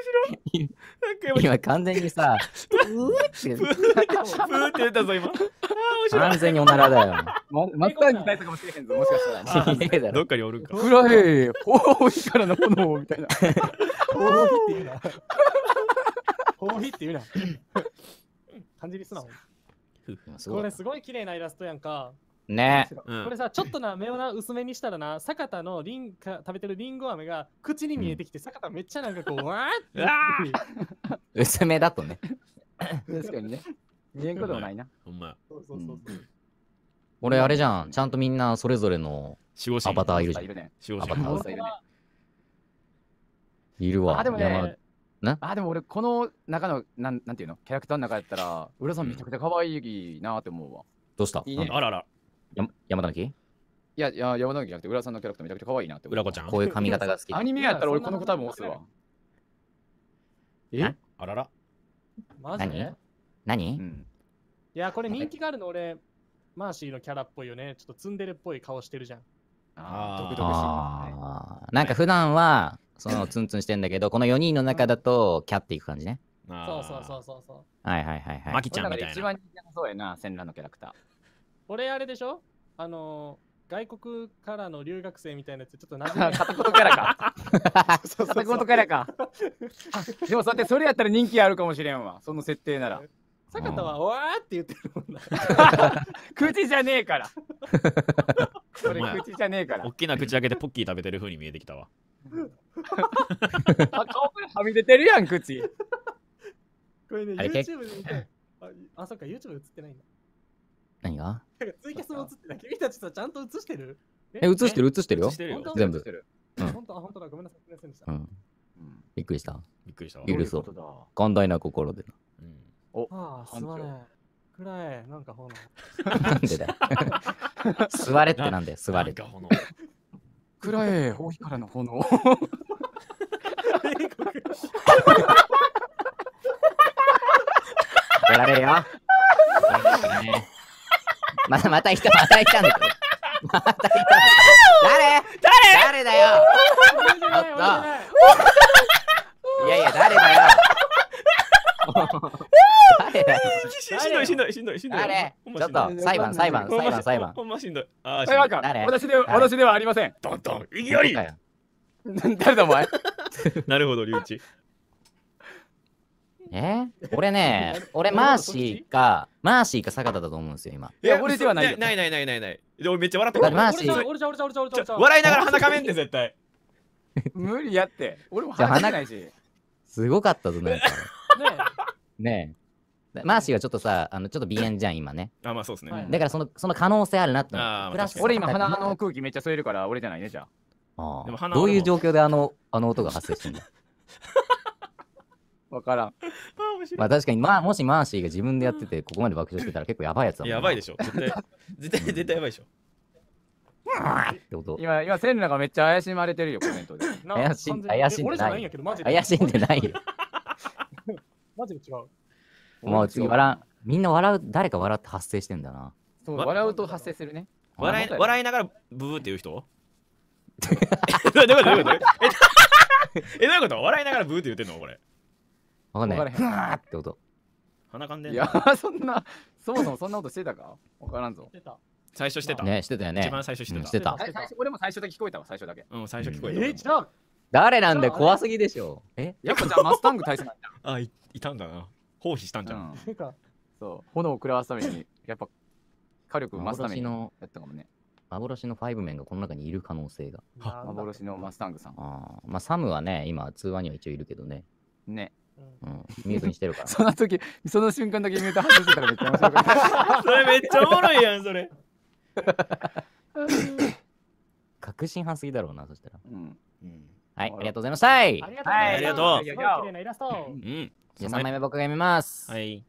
白い。今完全にさ、うーって。ーってたぞ、今。あい。完全におならだよ。ま、もしれかしたら。どっかにおるか。暗い、ほうからの炎みたいな。ほうって言うな。ほうって言うな。感じにすな。これすごい綺麗なイラストやんか。ね、うん、これさちょっとな目をな薄めにしたらな坂田のリンか食べてるりんご飴が口に見えてきて、うん、坂田めっちゃなんかこう わーって薄めだとね 確かにね見えんことないなほんまそう俺あれじゃんちゃんとみんなそれぞれのアバターいるじゃん、アバターいるねいるわあでもねなあでも俺この中のなんなんていうのキャラクターの中やったら浦さんめちゃくちゃ可愛いなって思うわどうしたいい、ね、あららや山田のいや、いや山田のじゃなくて、浦さんのキャラクターめちゃくちゃ可愛いなって。浦子ちゃん。こういう髪型が好き。アニメやったら俺この子多分押すわ。えあらら。マジ何、うん、いや、これ人気があるの俺、マーシーのキャラっぽいよね。ちょっとツンデレっぽい顔してるじゃん。ああ、独特あなんか普段は、そのツンツンしてんだけど、この4人の中だと、キャっていく感じね。そうそうそうそうそう。はいはいはいはい。マキちゃんみたいな。一番人気なそうやな、戦乱のキャラクター。これあれでしょあの外国からの留学生みたいなやつちょっとなじな片言かか片言からか でもさてそれやったら人気あるかもしれんわその設定なら坂田は「わーって言ってるもんな 口じゃねえからそれ口じゃねえから大きな口開けてポッキー食べてるふうに見えてきたわ あ顔はみ出てるやん口これね YouTube で見てああそっか YouTube 映ってないんだ何がツイキャスも映ってない。君たちさ、ちゃんと映してるえ、映してる映してるよ。全部。本当本当だ、ごめんなさい。びっくりした。びっくりした。許そう。寛大な心でな。お、ああ、すまねくい、なんか炎。なんでだ 座れってなんでよ、座れて。大日からの炎。やられるよ。また、また人た、また来たんだけど。また来た。誰誰誰だよちょっと。いやいや、誰だよ。誰だよ。しんどいしんどいしんどいしんどい。誰ちょっと、裁判、裁判、裁判、裁判。ほんましんどい。裁判官、私で私ではありません。どんどん、いきなり。誰だお前。なるほど、龍一。え俺ね、俺マーシーか、マーシーか坂田だと思うんですよ、今。いや、俺ではないないないないないない。で、俺めっちゃ笑ってた。マーシー。俺じゃ俺じゃ俺じゃ俺じゃ笑いながら鼻かめんで、絶対。無理やって。俺も鼻かないし。すごかったぞ、なんか。ねえ。ねマーシーはちょっとさ、あの、ちょっと鼻炎じゃん、今ね。あ、まあそうですね。だからその、その可能性あるなって俺今鼻の空気めっちゃ吸えるから、俺じゃないね、じゃあ。あ。どういう状況であの、あの音が発生してんだ わからん。まあ確かに、まあ、もしマーシーが自分でやってて、ここまで爆笑してたら結構やばいやつだもんやばいでしょ。絶対、絶対、絶対やばいでしょ。ってこと。今、今、センナがめっちゃ怪しまれてるよ、コメントで。怪しん怪しんでない俺じゃないんやけど、怪しんでないよ。マジで違う。もう次笑う。みんな笑う、誰か笑って発生してんだな。そう、笑うと発生するね。笑い、笑いながらブーって言う人どういうことえ、どういうこと 笑いながらブーって言ってんのこれ。わかんない。ふわーって音。鼻かんでんいや、そんな、そもそもそんなことしてたかわからんぞ。た。最初してた。ね、してたよね。一番最初してしてた。最初俺も最初だけ聞こえたわ、最初だけ。うん、最初聞こえた。え、じゃあ、誰なんで怖すぎでしょ。えやっぱじゃあマスタング大切なんだ。あい、いたんだな。放棄したんじゃん。そう、炎を食らわすために、やっぱ火力を増すため幻にやの、ったかもね。幻のファイブメンがこの中にいる可能性が。幻のマスタングさん。あまあ、サムはね、今、通話には一応いるけどね。ね。うん、ミュートにしてるから。その時、その瞬間だけミュート外してたらめっちゃ面白かった。それめっちゃおもろいやん、それ。確信犯すぎだろうな、そしたら。はい、ありがとうございました。はい、ありがとう。じゃあ3枚目僕が読みます。はい。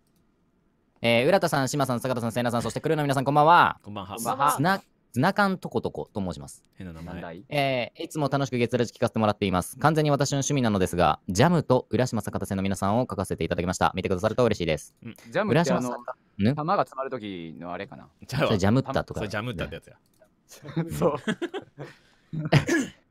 えー、浦田さん、島さん、坂田さん、瀬名さん、そしてクルーの皆さん、こんばんは。こんばんは。スナッツナ缶とことこと申します。変な名前。えー、いつも楽しく月ラジ聞かせてもらっています。完全に私の趣味なのですが、ジャムと浦島坂田線の皆さんを書かせていただきました。見てくださると嬉しいです。ジャムってあの、玉が詰まる時のあれかな。ジャムったとか。ジャムったってやつや。そう。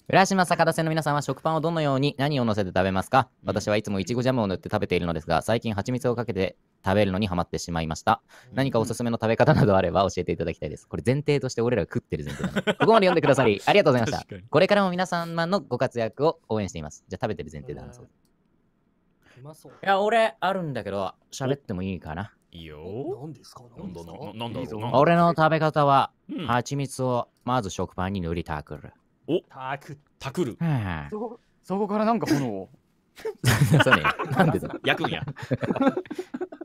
浦島坂田線の皆さんは食パンをどのように何を乗せて食べますか、うん、私はいつもいちごジャムを塗って食べているのですが最近蜂蜜をかけて食べるのにハマってしまいました。何かおすすめの食べ方などあれば教えていただきたいです。これ前提として俺らが食ってる前提だここまで読んでくださり、ありがとうございました。これからも皆様のご活躍を応援しています。じゃあ食べてる前提で話そう。うまそういや、俺あるんだけど、喋ってもいいかな。いいよ。何ですか何だ何だ俺の食べ方は、うん、蜂蜜をまず食パンに塗りたくる。おたくたくる。はあ、そそこからなんか炎を。そうね。なんでだ。焼くんや。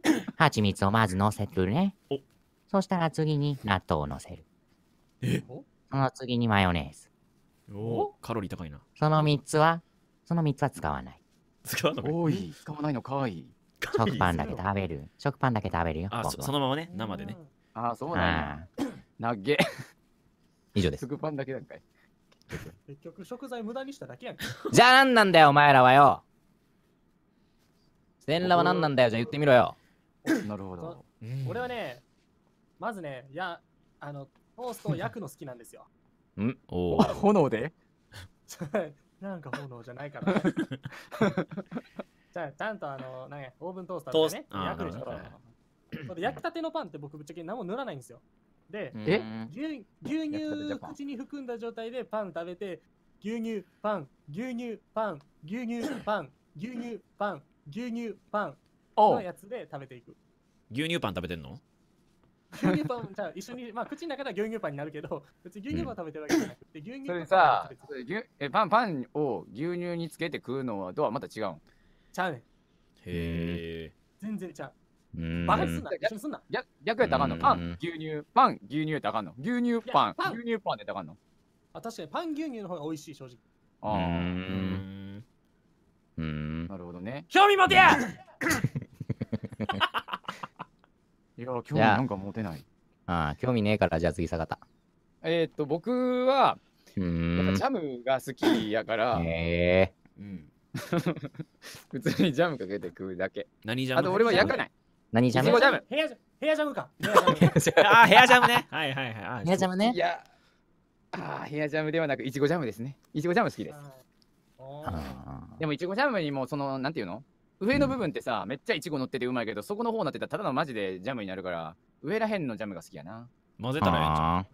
蜂蜜をまず乗せるね。そしたら次に納豆を乗せる。えその次にマヨネーズ。おカロリー高いな。その3つは、その3つは使わない。使わないおい、使わないのかい。食パンだけ食べる。食パンだけ食べるよ。あ、そのままね、生でね。あ、そうなんだ。なげ。以上です。食パンだけなんかい。結局食材無駄にしただけやんじゃあ何なんだよ、お前らはよ。全裸は何なんだよ、じゃあ言ってみろよ。なるほど、うん、俺はねまずねやあのトーストを焼くの好きなんですよんお炎で なんか炎じゃないから。じゃあちゃんとあのなんオーブントースターでね焼くでしょ、焼きたてのパンって僕ぶっちゃけ何も塗らないんですよで牛牛乳口に含んだ状態でパン食べて牛乳パン牛乳パン牛乳パン牛乳パン牛乳パンのやつで食べていく牛乳パン食べてんの牛乳パンじゃあ一緒に、まあ、口の中では牛乳パンになるけど別に牛乳パン食べてるわけじゃなくて、牛乳パンれさそれえパンパンを牛乳につけて食うのはとはまた違うんちゃうねへえ全然ちゃうえ。バカすんな一緒にすんな逆やったらあかんのパン牛乳パン牛乳やったあかんの牛乳パパン牛乳パンでたかんのあ確かにパン牛乳の方が美味しい正直ああ。うん。なるほどね興味持てや いや、興味なんか持てない。ああ、興味ねえから、じゃあ次、坂がった。えー、っと、僕は、うんジャムが好きやから、へえうん 普通にジャムかけて食うだけ。何ジャムあと俺は焼かない。何ジャムヘアジャムヘアジャムか。ああ、ヘアジャムね。はいはいはい。ヘアジャムね。いや、ああ、ヘアジャムではなく、いちごジャムですね。いちごジャム好きです。でも、いちごジャムにも、その、なんていうの上の部分ってさ、めっちゃイチゴ乗っててうまいけど、そこの方になってたらただのマジでジャムになるから、上らへんのジャムが好きやな。混ぜたらええんゃ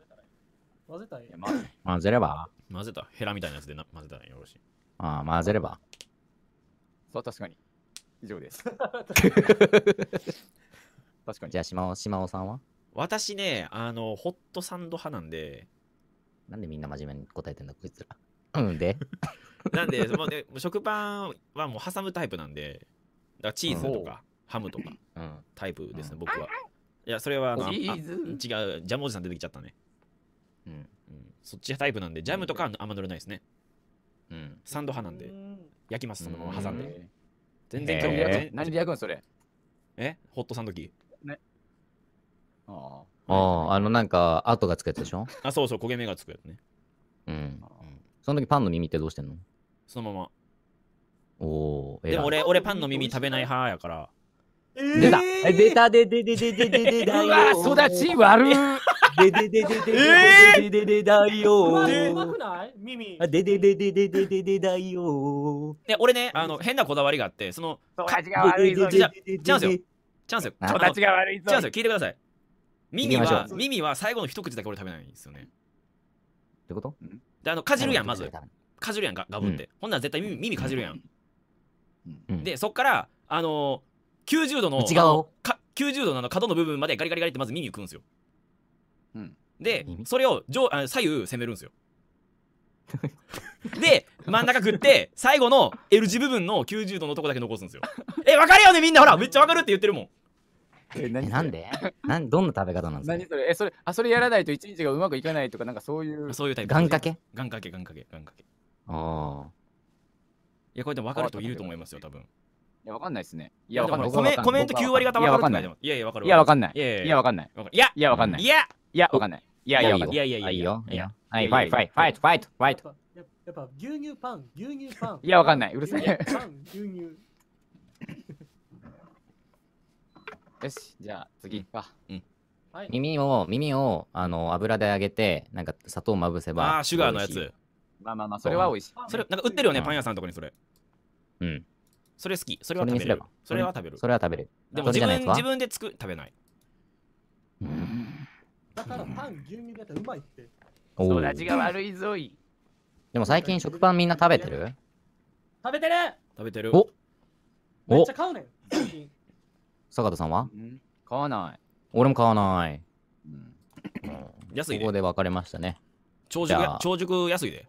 混ぜたらええ。混ぜれば混ぜた。ヘラみたいなやつで混ぜたらよろしい。ああ、混ぜれば。そう、確かに。以上です。確かに。じゃあ、島尾さんは私ね、あの、ホットサンド派なんで。なんでみんな真面目に答えてんだ、こいつら。うんで。なんで、もうね、食パンはもう挟むタイプなんで、だチーズとか、ハムとか、タイプですね、僕は。いや、それは、チあ、あ違う、ジャムおじさん出てきちゃったね。うん。そっちタイプなんで、ジャムとかあんま乗れないですね。うん。サンド派なんで、焼きます、そのまま挟んで。全然興味ない。何で焼くんそれ。えホットサンドキね。ああ。ああ、あの、なんか、跡がつくやつでしょあ、そうそう、焦げ目がつくやつね。うん。その時パンの耳ってどうしてんのそのまま。おお。でも俺、俺パンの耳食べない派やから。出た出た でででででででだようわ育ち悪いでででででででででだよ耳ででででででででだよで俺ねあの変なこだわりがあってその育ちが悪いぞじゃチャンスよチャンスよ育ちが悪いぞチャンスよ聞いてください耳は耳は最後の一口だけ俺食べないんですよねってことであのかじるやんまずかじるやんかガブって、うん、ほんなら絶対耳耳かじるやん、うん、でそっからあのー、90度の内側をか90度の角の部分までガリガリガリってまず耳いくんですよ、うん、でそれを上あ左右攻めるんですよで真ん中食って最後の L 字部分の90度のとこだけ残すんですよえ分かるよねみんなほらめっちゃ分かるって言ってるもんえなんでなんどんな食べ方なんですか何それえそれあそれやらないと一日がうまくいかないとかなんかそういうそういうタイプ願掛け願掛け願掛け願掛けああ。いや、これでも分かる人いると思いますよ、多分。いや、わかんないですね。いや、わかんない。コメコメント9割方わかんない。いや、いや、わかる。いや、わかんない。いや、わかんない。いや、いや、わかんない。いや、いや、わかんない。いや、いや、いや、いや、いや、いや、はい、ファイト、ファイト、ファイト、ファイト、やっぱ牛乳パン、牛乳パン。いや、わかんない。うるさい。パン、牛乳。よし、じゃあ次は。うん。耳を、耳を、あの、油で揚げて、なんか砂糖まぶせば。ああ、シュガーのやつ。まあまあまあ、それは美味しい。それ、なんか売ってるよね、パン屋さんとこにそれ。うん。それ好き。それは食べる。それは食べる。それは食べる。でも自分自分で作食べない。だからパン牛乳だったらうまいって。お味が悪いぞい。でも最近食パンみんな食べてる食べてる食べてる。おめっちゃ買うねん。坂田さんは買わない。俺も買わない。安いここで分かれましたね。長熟安いで。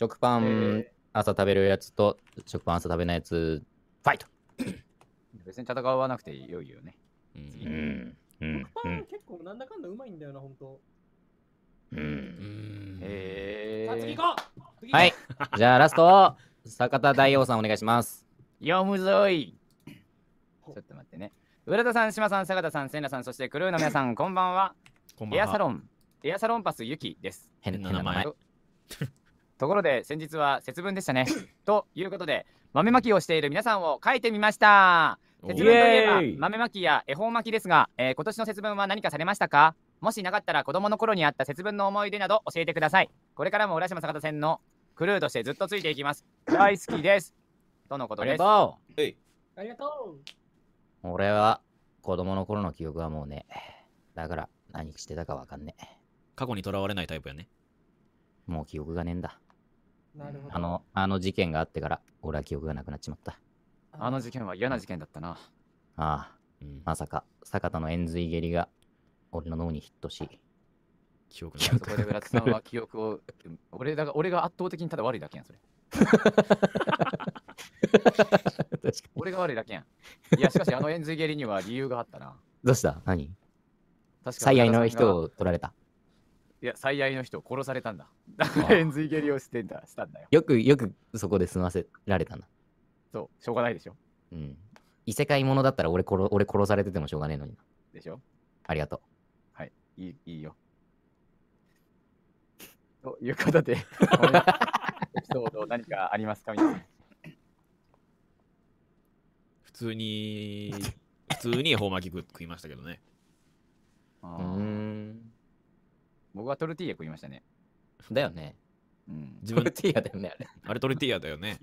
食パン朝食べるやつと、食パン朝食べないやつ、ファイト別に戦わなくて良いよね。うん。食パン結構なんだかんだうまいんだよな、本当。うん。へぇ次行こうはい。じゃあラスト、坂田大王さんお願いします。読むぞい。ちょっと待ってね。浦田さん、島さん、坂田さん、千奈さん、そしてクルーの皆さん、こんばんは。エアサロン、エアサロンパスゆきです。変な名前。ところで先日は節分でしたね ということで豆まきをしている皆さんを書いてみました節分といえば豆まきや恵方巻きですが、えー、今年の節分は何かされましたかもしなかったら子供の頃にあった節分の思い出など教えてくださいこれからも浦島坂田線のクルーとしてずっとついていきます大好きですとのことですありがとう俺は子供の頃の記憶はもうねだから何してたかわかんねえ過去にとらわれないタイプやねもう記憶がねえんだなるほど。あの、あの事件があってから、俺は記憶がなくなっちまった。あの事件は嫌な事件だったな。ああ、まさか、坂田の円髄蹴りが、俺の脳にヒットし。記憶がそこで記憶を、俺だが俺が圧倒的にただ悪いだけやん、それ。俺が悪いだけやん。いや、しかしあの円髄蹴りには理由があったな。どうした何最愛の人を取られた。いや、最愛の人を殺されたんだ。だから、円髄蹴りをしてんだ、したんだよ。よく、よくそこで済ませられたんだ。そう、しょうがないでしょ。うん。異世界ものだったら俺殺俺殺されててもしょうがねえのにな。でしょありがとう。はい、いいいいよ。ということで、エピソード何かありますか皆さん。普通に、普通にほうまき食いましたけどね。うん。僕はトルティーヤ食いましたね。だよね。うん。自分トルティーヤだよね、あれ。あれトルティーヤだよね。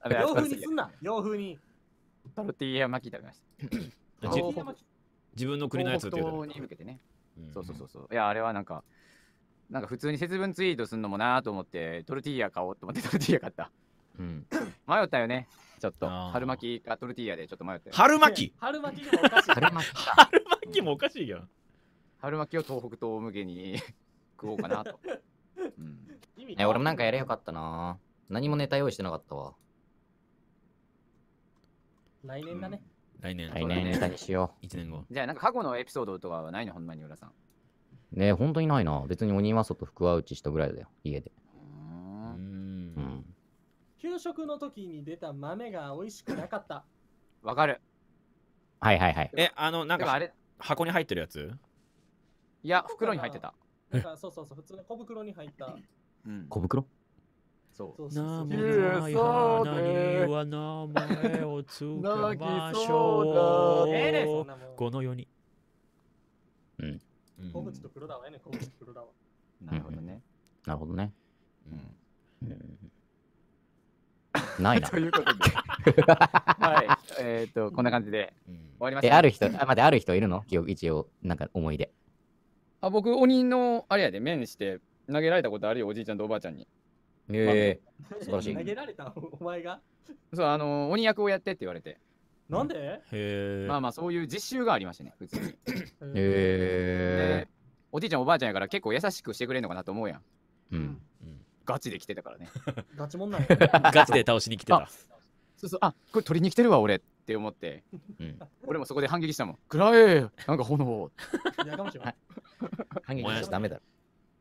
あれ洋風にすんな洋風に。トルティーヤ巻き食べました。自分の国のやつってに向けてね。そうそうそうそう。いや、あれはなんか、なんか普通に節分ツイートするのもなーと思って、トルティーヤ買おうと思ってトルティーヤ買った。うん。迷ったよね。ちょっと。春巻きかトルティーヤでちょっと迷った春巻き春巻きもおかしい。春巻き春巻きもおかしいやん。春巻きを東北と大麦に 食おうかなと。うん、え俺もなんかやれよかったな。何もネタ用意してなかったわ。来年だね。うん、来年。来年ネタにしよう。1年後。じゃあなんか過去のエピソードとかはないのほんまに浦さん。ねえ、本当にないな。別に鬼は外福は内したぐらいだよ。家で。うんうん。給食の時に出た豆が美味しくなかった。わかる。はいはいはい。え、あの、なんかあれ箱に入ってるやついや、袋に入ってた。そうそうそう、普通の小袋に入った。小袋そう。そうそうそう。は名前をつけましょう。そこの世に。うんと黒だわね、と黒だわ。なるほどね。なるほどね。うんないなと。いうことで、はい。えっと、こんな感じで終わりましえ、ある人、あ、まっある人いるの一応、なんか思い出。あ僕、鬼のあれやで、面して投げられたことあるよ、おじいちゃんとおばあちゃんに。ええー、素晴らしい。投げられたお前がそう、あの、鬼役をやってって言われて。なんで、うん、へえ。まあまあ、そういう実習がありましたね、普通に。へえ。おじいちゃん、おばあちゃんやから結構優しくしてくれるのかなと思うやん。うん。うん、ガチで来てたからね。ガチもんない、ね。ガチで倒しに来てた。そうそう、あこれ取りに来てるわ、俺。って思って、うん、俺もそこで反撃したもん。暗えなんか炎いやかもしれない。反撃しちゃダメだろ。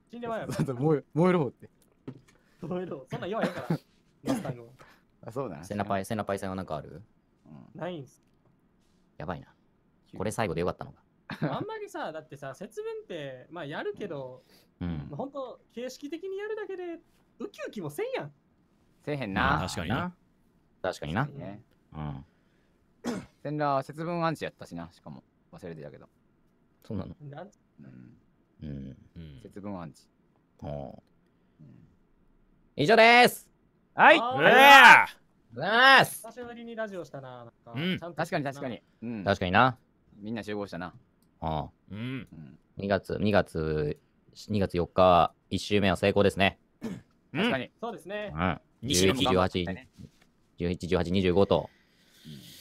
死んでまえよ。燃え燃えろって。燃えろ。そんな弱いから。マスタングあ、そうだな。セナパイ、セナパイさんは何かある、うん、ないんす。やばいな。これ最後でよかったのか。あんまりさ、だってさ、節分って、まあやるけど、うん、うん、本当形式的にやるだけで、ウキウキもせんやん。せえへんな。確かにな。確かにな。うん。センラー節分アンチやったしな、しかも。忘れてたけど。そうなのうん。節分アンチ。はあ以上ですはいうわーりがとうございます久しぶりにラジオしたな。なんかうん確かに確かに。うん。確かにな。みんな集合したな。はあうん2月、2月、2月4日、1週目は成功ですね。確かに。そうですね。うん。11、18、11、18、25と、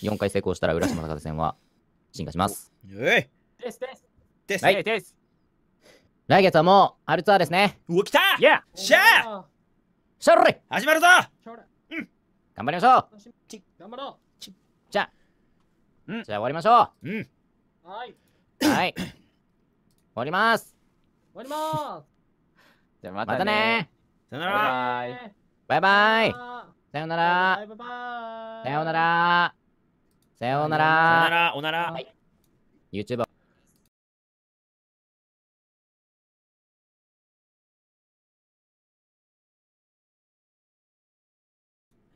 4回成功したら浦島博士戦は進化します。えですですですはいです来月はもう、アルツアーですね。うわ来たいやしゃーシャルレ始まるぞうん頑張りましょうしみ頑張ろうじゃあ終わりましょうんうはいはい。終わります終わりまじゃあまたねさよならバイバイさよならバイバイさよならさようなら。さようなら、おなら。はい、YouTuber。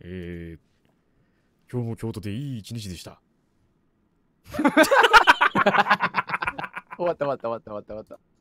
えー、今日も京都でいい一日でした。終わった終わった終わった終わった終わった。